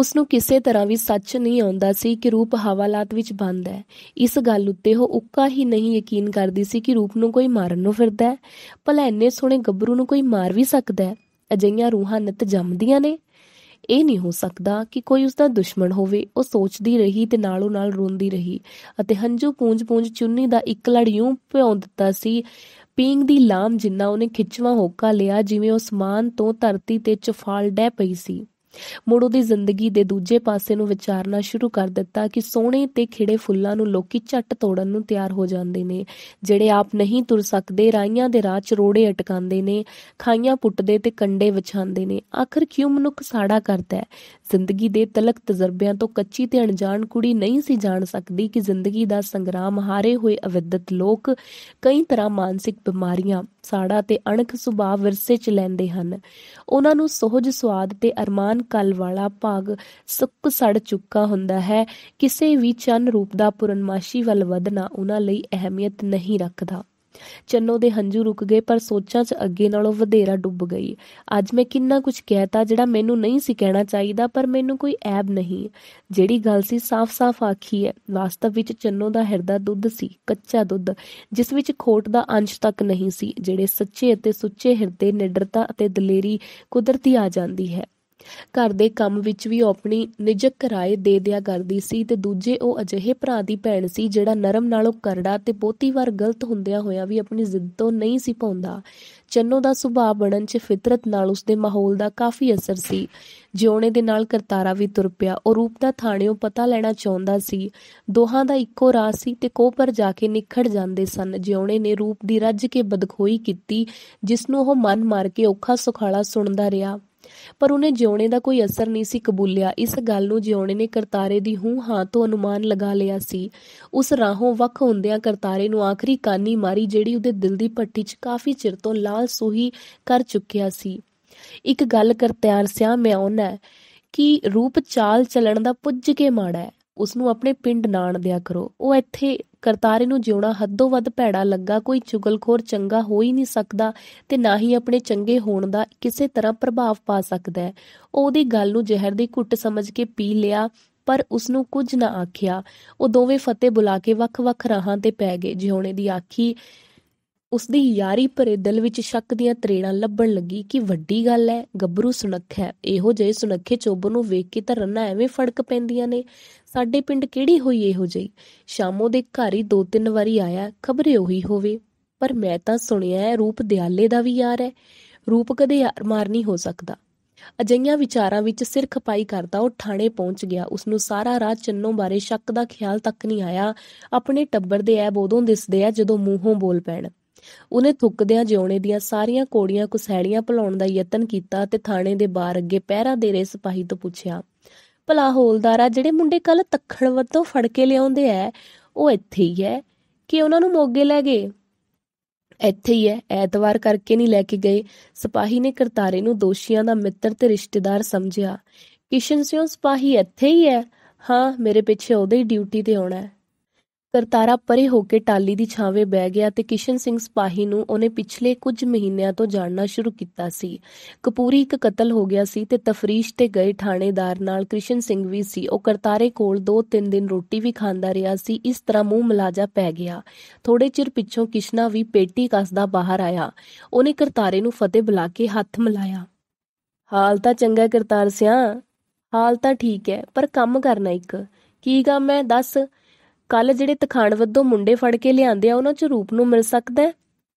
ਉਸ ਨੂੰ ਕਿਸੇ ਤਰ੍ਹਾਂ ਵੀ ਸੱਚ ਨਹੀਂ ਆਉਂਦਾ ਸੀ ਕਿ ਰੂਪ ਹਵਾਲਾਤ ਵਿੱਚ ਬੰਦ ਹੈ ਇਸ ਗੱਲ ਉੱਤੇ ਉਹ ਉੱਕਾ ਹੀ ਨਹੀਂ ਯਕੀਨ ਕਰਦੀ ਸੀ ਕਿ ਰੂਪ ਨੂੰ ਕੋਈ ਮਾਰਨ ਨੂੰ ਫਿਰਦਾ ਹੈ ਭਲਾ ਇੰਨੇ ਸੋਹਣੇ ਗੱਭਰੂ ਨੂੰ ਕੋਈ ਮਾਰ ਵੀ ਸਕਦਾ ਹੈ ਅਜਈਆਂ ਰੂਹਾਂ ਨਿਤ ਜੰਮਦੀਆਂ ਨੇ ਇਹ ਨਹੀਂ ਹੋ ਸਕਦਾ ਕਿ ਕੋਈ ਉਸ ਦਾ ਦੁਸ਼ਮਣ ਹੋਵੇ ਉਹ ਸੋਚਦੀ ਰਹੀ ਤੇ ਨਾਲੋਂ ਨਾਲ ਰੋਂਦੀ ਰਹੀ ਅਤੇ ਹੰਝੂ ਪੂੰਝ-ਪੂੰਝ ਚੁੰਨੀ ਦਾ ਇੱਕ ਲੜ ਯੂੰ ਭਿਉਂ ਦਿੱਤਾ ਸੀ ਪੀਂਗ ਦੀ ਲਾਮ ਜਿੰਨਾ ਉਹਨੇ ਖਿੱਚਵਾ ਹੋਕਾ ਲਿਆ ਜਿਵੇਂ ਉਸਮਾਨ ਤੋਂ ਧਰਤੀ ਤੇ ਚਫਾਲ ਡੈ ਪਈ ਸੀ ਮੁੜ ਉਹਦੀ ਜ਼ਿੰਦਗੀ ਦੇ ਦੂਜੇ ਪਾਸੇ ਨੂੰ ਵਿਚਾਰਨਾ ਸ਼ੁਰੂ ਕਰ ਦਿੱਤਾ ਕਿ ਸੋਹਣੇ ਤੇ ਖਿੜੇ ਫੁੱਲਾਂ ਨੂੰ ਲੋਕੀ ਝੱਟ ਤੋੜਨ ਨੂੰ ਤਿਆਰ ਹੋ ਜਾਂਦੇ ਨੇ ਜਿਹੜੇ ਆਪ ਨਹੀਂ ਤੁਰ ਸਕਦੇ ਰਾਈਆਂ ਦੇ ਰਾਹ 'ਚ ਰੋੜੇ ਅਟਕਾਉਂਦੇ ਨੇ ਖਾਈਆਂ ਪੁੱਟਦੇ ਤੇ ਕੰਡੇ ਵਿਛਾਉਂਦੇ ਨੇ ਆਖਰ ਕਿਉਂ ਮਨੁੱਖ ਸਾੜਾ ਕਰਦਾ ਹੈ ਜ਼ਿੰਦਗੀ ਦੇ ਤਲਕ ਤਜਰਬਿਆਂ ਤੋਂ ਕੱਚੀ ਤੇ ਅਣਜਾਣ ਕੁੜੀ ਨਹੀਂ ਸੀ ਜਾਣ ਸਕਦੀ ਕਿ ਜ਼ਿੰਦਗੀ ਦਾ ਸੰਗਰਾਮ ਹਾਰੇ ਹੋਏ ਅਵਿਦਤ ਲੋਕ ਕਈ ਤਰ੍ਹਾਂ ਮਾਨਸਿਕ ਬਿਮਾਰੀਆਂ ਸਾੜਾ ਤੇ ਅਣਖ ਸੁਭਾਅ ਵਿਰਸੇ ਚ ਲੈਂਦੇ ਹਨ ਉਹਨਾਂ ਨੂੰ ਸੋਹਜ ਸਵਾਦ ਤੇ ਅਰਮਾਨ ਕਲ ਵਾਲਾ ਭਾਗ ਸੁੱਕ ਸੜ ਚੁੱਕਾ ਹੁੰਦਾ ਹੈ ਕਿਸੇ ਵੀ ਚੰਨ ਰੂਪ ਦਾ ਪੁਰਨਮਾਸ਼ੀ ਵੱਲ ਵਧਣਾ ਉਹਨਾਂ ਲਈ ਅਹਿਮੀਅਤ ਨਹੀਂ ਰੱਖਦਾ ਚੰਨੋ ਦੇ ਹੰਝੂ ਰੁਕ ਗਏ ਪਰ ਸੋਚਾਂ 'ਚ ਅੱਗੇ ਨਾਲੋਂ ਵਧੇਰਾ ਡੁੱਬ ਗਈ ਅੱਜ ਮੈਂ ਕਿੰਨਾ ਕੁਝ ਕਹਿਤਾ ਜਿਹੜਾ ਮੈਨੂੰ ਨਹੀਂ ਸੀ ਕਹਿਣਾ ਚਾਹੀਦਾ ਪਰ ਮੈਨੂੰ ਕੋਈ ਐਬ ਨਹੀਂ ਜਿਹੜੀ ਗੱਲ ਸੀ ਸਾਫ਼-ਸਾਫ਼ ਆਖੀ ਹੈ ਵਾਸਤਵ ਵਿੱਚ ਚੰਨੋ ਦਾ ਹਿਰਦਾ ਦੁੱਧ ਸੀ ਕੱਚਾ ਦੁੱਧ ਜਿਸ ਵਿੱਚ ਖੋਟ ਦਾ ਅੰਸ਼ ਤੱਕ ਨਹੀਂ ਸੀ ਜਿਹੜੇ ਸੱਚੇ ਅਤੇ ਸੁੱਚੇ ਹਿਰਦੇ ਨਿਡਰਤਾ ਅਤੇ ਦਲੇਰੀ ਕੁਦਰਤੀ ਆ ਜਾਂਦੀ ਹੈ ਘਰ ਦੇ ਕੰਮ ਵਿੱਚ ਵੀ ਆਪਣੀ ਨਿਜਕ ਕਿਰਾਏ ਦੇ ਦਿਆ ਕਰਦੀ ਸੀ ਤੇ ਦੂਜੇ ਉਹ ਅਜਿਹੇ ਭਰਾ ਦੀ ਭੈਣ ਸੀ ਜਿਹੜਾ ਨਰਮ ਨਾਲੋਂ ਕਰੜਾ ਤੇ ਬਹੁਤੀ ਵਾਰ ਗਲਤ ਹੁੰਦਿਆਂ ਹੋਇਆਂ ਵੀ ਆਪਣੀ ਜ਼ਿੱਦ ਤੋਂ ਨਹੀਂ ਸੀ ਪਾਉਂਦਾ ਚੰਨੋ ਦਾ ਸੁਭਾਅ ਬਣਨ 'ਚ ਫਿਤਰਤ ਨਾਲ ਉਸਦੇ ਮਾਹੌਲ ਦਾ ਕਾਫੀ ਅਸਰ ਸੀ ਜਿਉਣੇ ਦੇ ਨਾਲ ਕਰਤਾਰਾ ਵੀ ਤੁਰ ਪਿਆ ਉਹ ਰੂਪ ਦਾ ਥਾਣਿਓਂ ਪਤਾ ਲੈਣਾ ਚਾਹੁੰਦਾ ਸੀ ਦੋਹਾਂ ਦਾ ਇੱਕੋ ਰਾਹ ਸੀ ਤੇ ਕੋਹ ਪਰ ਜਾ ਕੇ ਨਿਖੜ ਜਾਂਦੇ ਸਨ ਜਿਉਣੇ ਨੇ ਰੂਪ ਦੀ ਰੱਜ ਕੇ ਬਦਖੋਈ ਕੀਤੀ ਜਿਸ ਨੂੰ ਉਹ ਮਨ ਮਾਰ ਕੇ ਔਖਾ ਸੁਖਾਲਾ ਸੁਣਦਾ ਰਿਹਾ ਪਰ ਉਹਨੇ ਜਿਉਣੇ ਦਾ ਕੋਈ ਅਸਰ ਨਹੀਂ ਸੀ ਕਬੂਲਿਆ ਇਸ ਗੱਲ ਨੂੰ ਜਿਉਣੇ ਨੇ ਕਰਤਾਰੇ ਦੀ ਹੂੰ ਹਾਂ ਤੋਂ ਅਨੁਮਾਨ ਲਗਾ ਲਿਆ ਸੀ ਉਸ ਰਾਹੋਂ ਵੱਖ ਹੁੰਦਿਆਂ ਕਰਤਾਰੇ ਨੂੰ ਆਖਰੀ ਕਾਨੀ ਮਾਰੀ ਜਿਹੜੀ ਉਹਦੇ ਦਿਲ ਦੀ ਪੱਟੀ 'ਚ ਕਾਫੀ ਚਿਰ ਤੋਂ ਲਾਲ ਸੋਹੀ ਕਰ ਚੁੱਕਿਆ ਸੀ ਇੱਕ ਗੱਲ ਕਰਤਿਆਰ ਸਿਆ ਮੈਂ ਆਉਣਾ ਕਿ ਰੂਪ ਚਾਲ ਚੱਲਣ ਦਾ ਪੁੱਜ ਕੇ ਮਾੜਾ ਉਸ ਨੂੰ ਆਪਣੇ ਪਿੰਡ ਨਾਣ ਦਿਆ ਕਰੋ ਉਹ ਇੱਥੇ ਕਰਤਾਰੇ ਨੂੰ ਜਿਉਣਾ ਹੱਦੋਂ ਵੱਧ ਭੈੜਾ ਲੱਗਾ ਕੋਈ ਚੁਗਲਖੋਰ ਚੰਗਾ ਹੋ ਹੀ ਨਹੀਂ ਸਕਦਾ ਤੇ ਨਾ ਹੀ ਆਪਣੇ ਚੰਗੇ ਹੋਣ ਦਾ ਕਿਸੇ ਤਰ੍ਹਾਂ ਪ੍ਰਭਾਵ ਪਾ ਸਕਦਾ ਹੈ ਉਹਦੀ ਗੱਲ ਨੂੰ ਜ਼ਹਿਰ ਦੀ ਘੁੱਟ ਸਮਝ ਕੇ ਪੀ ਲਿਆ ਪਰ ਉਸ ਨੂੰ ਕੁਝ ਨਾ ਆਖਿਆ ਉਹ ਦੋਵੇਂ ਫਤਿਹ ਬੁਲਾ ਕੇ ਵੱਖ-ਵੱਖ ਰਾਹਾਂ ਤੇ ਪੈ ਗਏ ਜਿਉਣੇ ਦੀ ਆਖੀ ਉਸ ਦੀ ਯਾਰੀ ਭਰੇ ਦਿਲ ਵਿੱਚ ਸ਼ੱਕ ਦੀਆਂ ਤਰੇੜਾਂ ਲੱਭਣ ਲੱਗੀ ਕਿ ਵੱਡੀ ਗੱਲ ਹੈ ਗੱਭਰੂ ਸੁਨੱਖਾ ਇਹੋ ਜਿਹੇ ਸੁਨੱਖੇ ਚੋਬ ਨੂੰ ਵੇਖ ਕੇ ਤਾਂ ਰੰਨਾ ਐਵੇਂ ਫੜਕ ਪੈਂਦੀਆਂ ਨੇ ਸਾਡੇ ਪਿੰਡ ਕਿਹੜੀ ਹੋਈ ਇਹੋ ਜਿਹੀ ਸ਼ਾਮੋ ਦੇ ਘਰ ਹੀ ਦੋ ਤਿੰਨ ਵਾਰੀ ਆਇਆ ਖਬਰੇ ਉਹੀ ਹੋਵੇ ਪਰ ਮੈਂ ਤਾਂ ਸੁਣਿਆ ਹੈ ਰੂਪ ਦਿਆਲੇ ਦਾ ਵੀ ਯਾਰ ਹੈ ਰੂਪ ਕਦੇ ਯਾਰ ਮਾਰ ਨਹੀਂ ਹੋ ਸਕਦਾ ਅਜਈਆਂ ਵਿਚਾਰਾਂ ਵਿੱਚ ਸਿਰ ਖਪਾਈ ਕਰਦਾ ਉਹ ਥਾਣੇ ਪਹੁੰਚ ਗਿਆ ਉਸ ਨੂੰ ਸਾਰਾ ਰਾਤ ਚੰਨੋ ਬਾਰੇ ਸ਼ੱਕ ਦਾ ਖਿਆਲ ਤੱਕ ਨਹੀਂ ਆਇਆ ਆਪਣੇ ਟੱਬਰ ਦੇ ਐਬ ਉਦੋਂ ਦਿਸਦੇ ਆ ਜਦੋਂ ਮੂੰਹੋਂ ਬੋਲ ਪੈਣ ਉਹਨੇ ਥੁੱਕਦਿਆਂ ਜਿਉਣੇ ਦੀਆਂ ਸਾਰੀਆਂ ਕੋੜੀਆਂ ਕੁਸੈੜੀਆਂ ਭਲਾਉਣ ਦਾ ਯਤਨ ਕੀਤਾ ਤੇ ਥਾਣੇ ਦੇ ਬਾਹਰ ਅੱਗੇ ਪਹਿਰਾ ਦੇ ਰਹੇ ਸਿਪਾਹੀ ਤੋਂ ਪੁੱਛਿਆ ਭਲਾ ਹੌਲਦਾਰਾ ਜਿਹੜੇ ਮੁੰਡੇ ਕੱਲ ਤੱਖਣ ਵੱਤੋਂ ਫੜ ਕੇ ਲਿਆਉਂਦੇ ਐ ਉਹ ਇੱਥੇ ਹੀ ਐ ਕਿ ਉਹਨਾਂ ਨੂੰ ਮੋਗੇ ਲੈ ਗਏ ਇੱਥੇ ਹੀ ਐ ਐਤਵਾਰ ਕਰਕੇ ਨਹੀਂ ਲੈ ਕੇ ਗਏ ਸਿਪਾਹੀ ਨੇ ਕਰਤਾਰੇ ਨੂੰ ਦੋਸ਼ੀਆਂ ਦਾ ਮਿੱਤਰ ਤੇ ਰਿਸ਼ਤੇਦਾਰ ਸਮਝਿਆ ਕਿਸ਼ਨ ਸਿੰਘ ਸਿਪਾਹੀ ਇੱਥੇ ਹੀ ਐ ਹਾਂ ਮੇਰੇ ਪਿੱਛੇ ਉਹਦੇ ਹੀ ਡਿਊਟੀ ਤੇ ਆਉਣਾ ਕਰਤਾਰਾ ਪਰੇ ਹੋ ਕੇ ਟਾਲੀ ਦੀ ਛਾਵੇਂ ਬਹਿ ਗਿਆ ਤੇ ਕਿਸ਼ਨ ਸਿੰਘ ਸਪਾਹੀ ਨੂੰ ਉਹਨੇ ਪਿਛਲੇ ਕੁਝ ਮਹੀਨਿਆਂ ਤੋਂ ਜਾਣਨਾ ਸ਼ੁਰੂ ਕੀਤਾ ਸੀ ਕਪੂਰੀ ਇੱਕ ਕਤਲ ਹੋ ਗਿਆ ਸੀ ਤੇ ਤਫਰੀਸ਼ ਤੇ ਗਏ ਥਾਣੇਦਾਰ ਨਾਲ ਕ੍ਰਿਸ਼ਨ ਸਿੰਘ ਵੀ ਸੀ ਉਹ ਕਰਤਾਰੇ ਕੋਲ 2-3 ਦਿਨ ਰੋਟੀ ਵੀ ਖਾਂਦਾ ਰਿਹਾ ਸੀ ਇਸ ਤਰ੍ਹਾਂ ਮੂੰਹ ਮਲਾਜਾ ਪੈ ਗਿਆ ਥੋੜੇ ਚਿਰ ਪਿੱਛੋਂ ਕਿਸ਼ਨਾ ਵੀ ਪੇਟੀ ਕੱਸਦਾ ਬਾਹਰ ਆਇਆ ਉਹਨੇ ਕਰਤਾਰੇ ਨੂੰ ਫਤਿਹ ਬੁਲਾ ਕੇ ਹੱਥ ਮਿਲਾਇਆ ਹਾਲ ਤਾਂ ਚੰਗਾ ਕਰਤਾਰ ਸਿਆ ਹਾਲ ਤਾਂ ਠੀਕ ਹੈ ਪਰ ਕੰਮ ਕਰਨਾ ਇੱਕ ਕੀ ਕੰਮ ਹੈ ਦੱਸ ਕੱਲ ਜਿਹੜੇ ਤਖਾਣ ਵੱਲੋਂ ਮੁੰਡੇ ਫੜ ਕੇ ਲਿਆਂਦੇ ਆ ਉਹਨਾਂ 'ਚ ਰੂਪ ਨੂੰ ਮਿਲ ਸਕਦਾ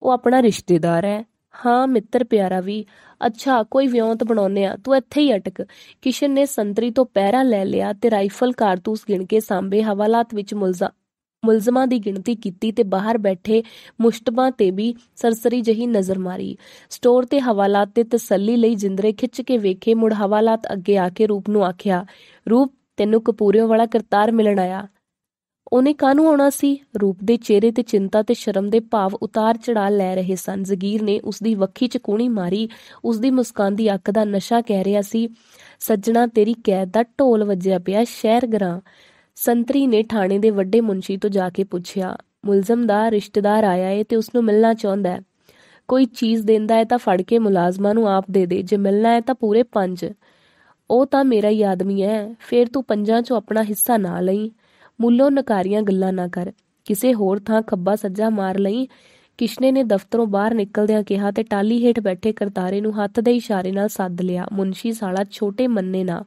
ਉਹ ਆਪਣਾ ਰਿਸ਼ਤੇਦਾਰ ਹੈ ਹਾਂ ਮਿੱਤਰ ਪਿਆਰਾ ਵੀ ਅੱਛਾ ਕੋਈ ਵਿਉਂਤ ਬਣਾਉਨੇ ਆ ਤੂੰ ਇੱਥੇ ਹੀ ਅਟਕ ਕਿਸ਼ਨ ਨੇ ਸੰਤਰੀ ਤੋਂ ਪਹਿਰਾ ਲੈ ਲਿਆ ਤੇ ਰਾਈਫਲ ਕਾਰਤੂਸ ਗਿਣ ਕੇ ਸਾਹਮਣੇ ਹਵਾਲਾਤ ਵਿੱਚ ਮੁਲਜ਼ਾ ਮੁਲਜ਼ਮਾਂ ਦੀ ਗਿਣਤੀ ਕੀਤੀ ਤੇ ਬਾਹਰ ਬੈਠੇ ਮੁਸ਼ਤਬਾ ਤੇ ਵੀ ਸਰਸਰੀ ਜਹੀ ਨਜ਼ਰ ਮਾਰੀ ਸਟੋਰ ਤੇ ਹਵਾਲਾਤ ਤੇ ਤਸੱਲੀ ਲਈ ਜਿੰਦਰੇ ਖਿੱਚ ਕੇ ਵੇਖੇ ਮੁੜ ਹਵਾਲਾਤ ਅੱਗੇ ਆ ਕੇ ਰੂਪ ਨੂੰ ਆਖਿਆ ਰੂਪ ਤੈਨੂੰ ਕਪੂਰਿਓ ਵਾਲਾ ਕਰਤਾਰ ਮਿਲਣ ਆਇਆ ਉਹਨੇ ਕਾਹਨੂੰ ਆਉਣਾ ਸੀ ਰੂਪ ਦੇ ਚਿਹਰੇ ਤੇ ਚਿੰਤਾ ਤੇ ਸ਼ਰਮ ਦੇ ਭਾਵ ਉਤਾਰ ਚੜਾ ਲੈ ਰਹੇ ਸਨ ਜ਼ਗੀਰ ਨੇ ਉਸ ਦੀ ਵੱਖੀ 'ਚ ਮਾਰੀ ਉਸ ਦੀ ਮੁਸਕਾਨ ਦੀ ਅੱਖ ਦਾ ਨਸ਼ਾ ਕਹਿ ਰਿਹਾ ਸੀ ਸੱਜਣਾ ਤੇਰੀ ਕੈਦ ਦਾ ਢੋਲ ਵੱਜਿਆ ਪਿਆ ਸ਼ਹਿਰ ਗਰਾਂ ਸੰਤਰੀ ਨੇ ਥਾਣੇ ਦੇ ਵੱਡੇ ਮੁੰਸ਼ੀ ਤੋਂ ਜਾ ਕੇ ਪੁੱਛਿਆ ਮੁਲਜ਼ਮ ਦਾ ਰਿਸ਼ਤੇਦਾਰ ਆਇਆ ਏ ਤੇ ਉਸ ਨੂੰ ਮਿਲਣਾ ਚਾਹੁੰਦਾ ਹੈ ਕੋਈ ਚੀਜ਼ ਦਿੰਦਾ ਹੈ ਤਾਂ ਫੜ ਕੇ ਮੁਲਾਜ਼ਮਾਂ ਨੂੰ ਆਪ ਦੇ ਦੇ ਜੇ ਮਿਲਣਾ ਹੈ ਤਾਂ ਪੂਰੇ ਪੰਜ ਉਹ ਤਾਂ ਮੇਰਾ ਹੀ ਆਦਮੀ ਹੈ ਫੇਰ ਤੂੰ ਪੰਜਾਂ ਚੋਂ ਆਪਣਾ ਹਿੱਸਾ ਨਾ ਲਈ ਮੁੱਲੋਂ ਨਕਾਰੀਆਂ ਗੱਲਾਂ ਨਾ ਕਰ ਕਿਸੇ ਹੋਰ ਥਾਂ ਖੱਬਾ ਸੱਜਾ ਮਾਰ ਲਈ ਕਿਸ਼ਨੇ ਨੇ ਦਫ਼ਤਰੋਂ ਬਾਹਰ ਨਿਕਲਦਿਆਂ ਕਿਹਾ ਤੇ ਟਾਲੀ ਹੇਠ ਬੈਠੇ ਕਰਤਾਰੇ ਨੂੰ ਹੱਥ ਦੇ ਇਸ਼ਾਰੇ ਨਾਲ ਸੱਦ ਲਿਆ ਮੁੰਸ਼ੀ ਸਾਲਾ ਛੋਟੇ ਮੰਨੇ ਨਾ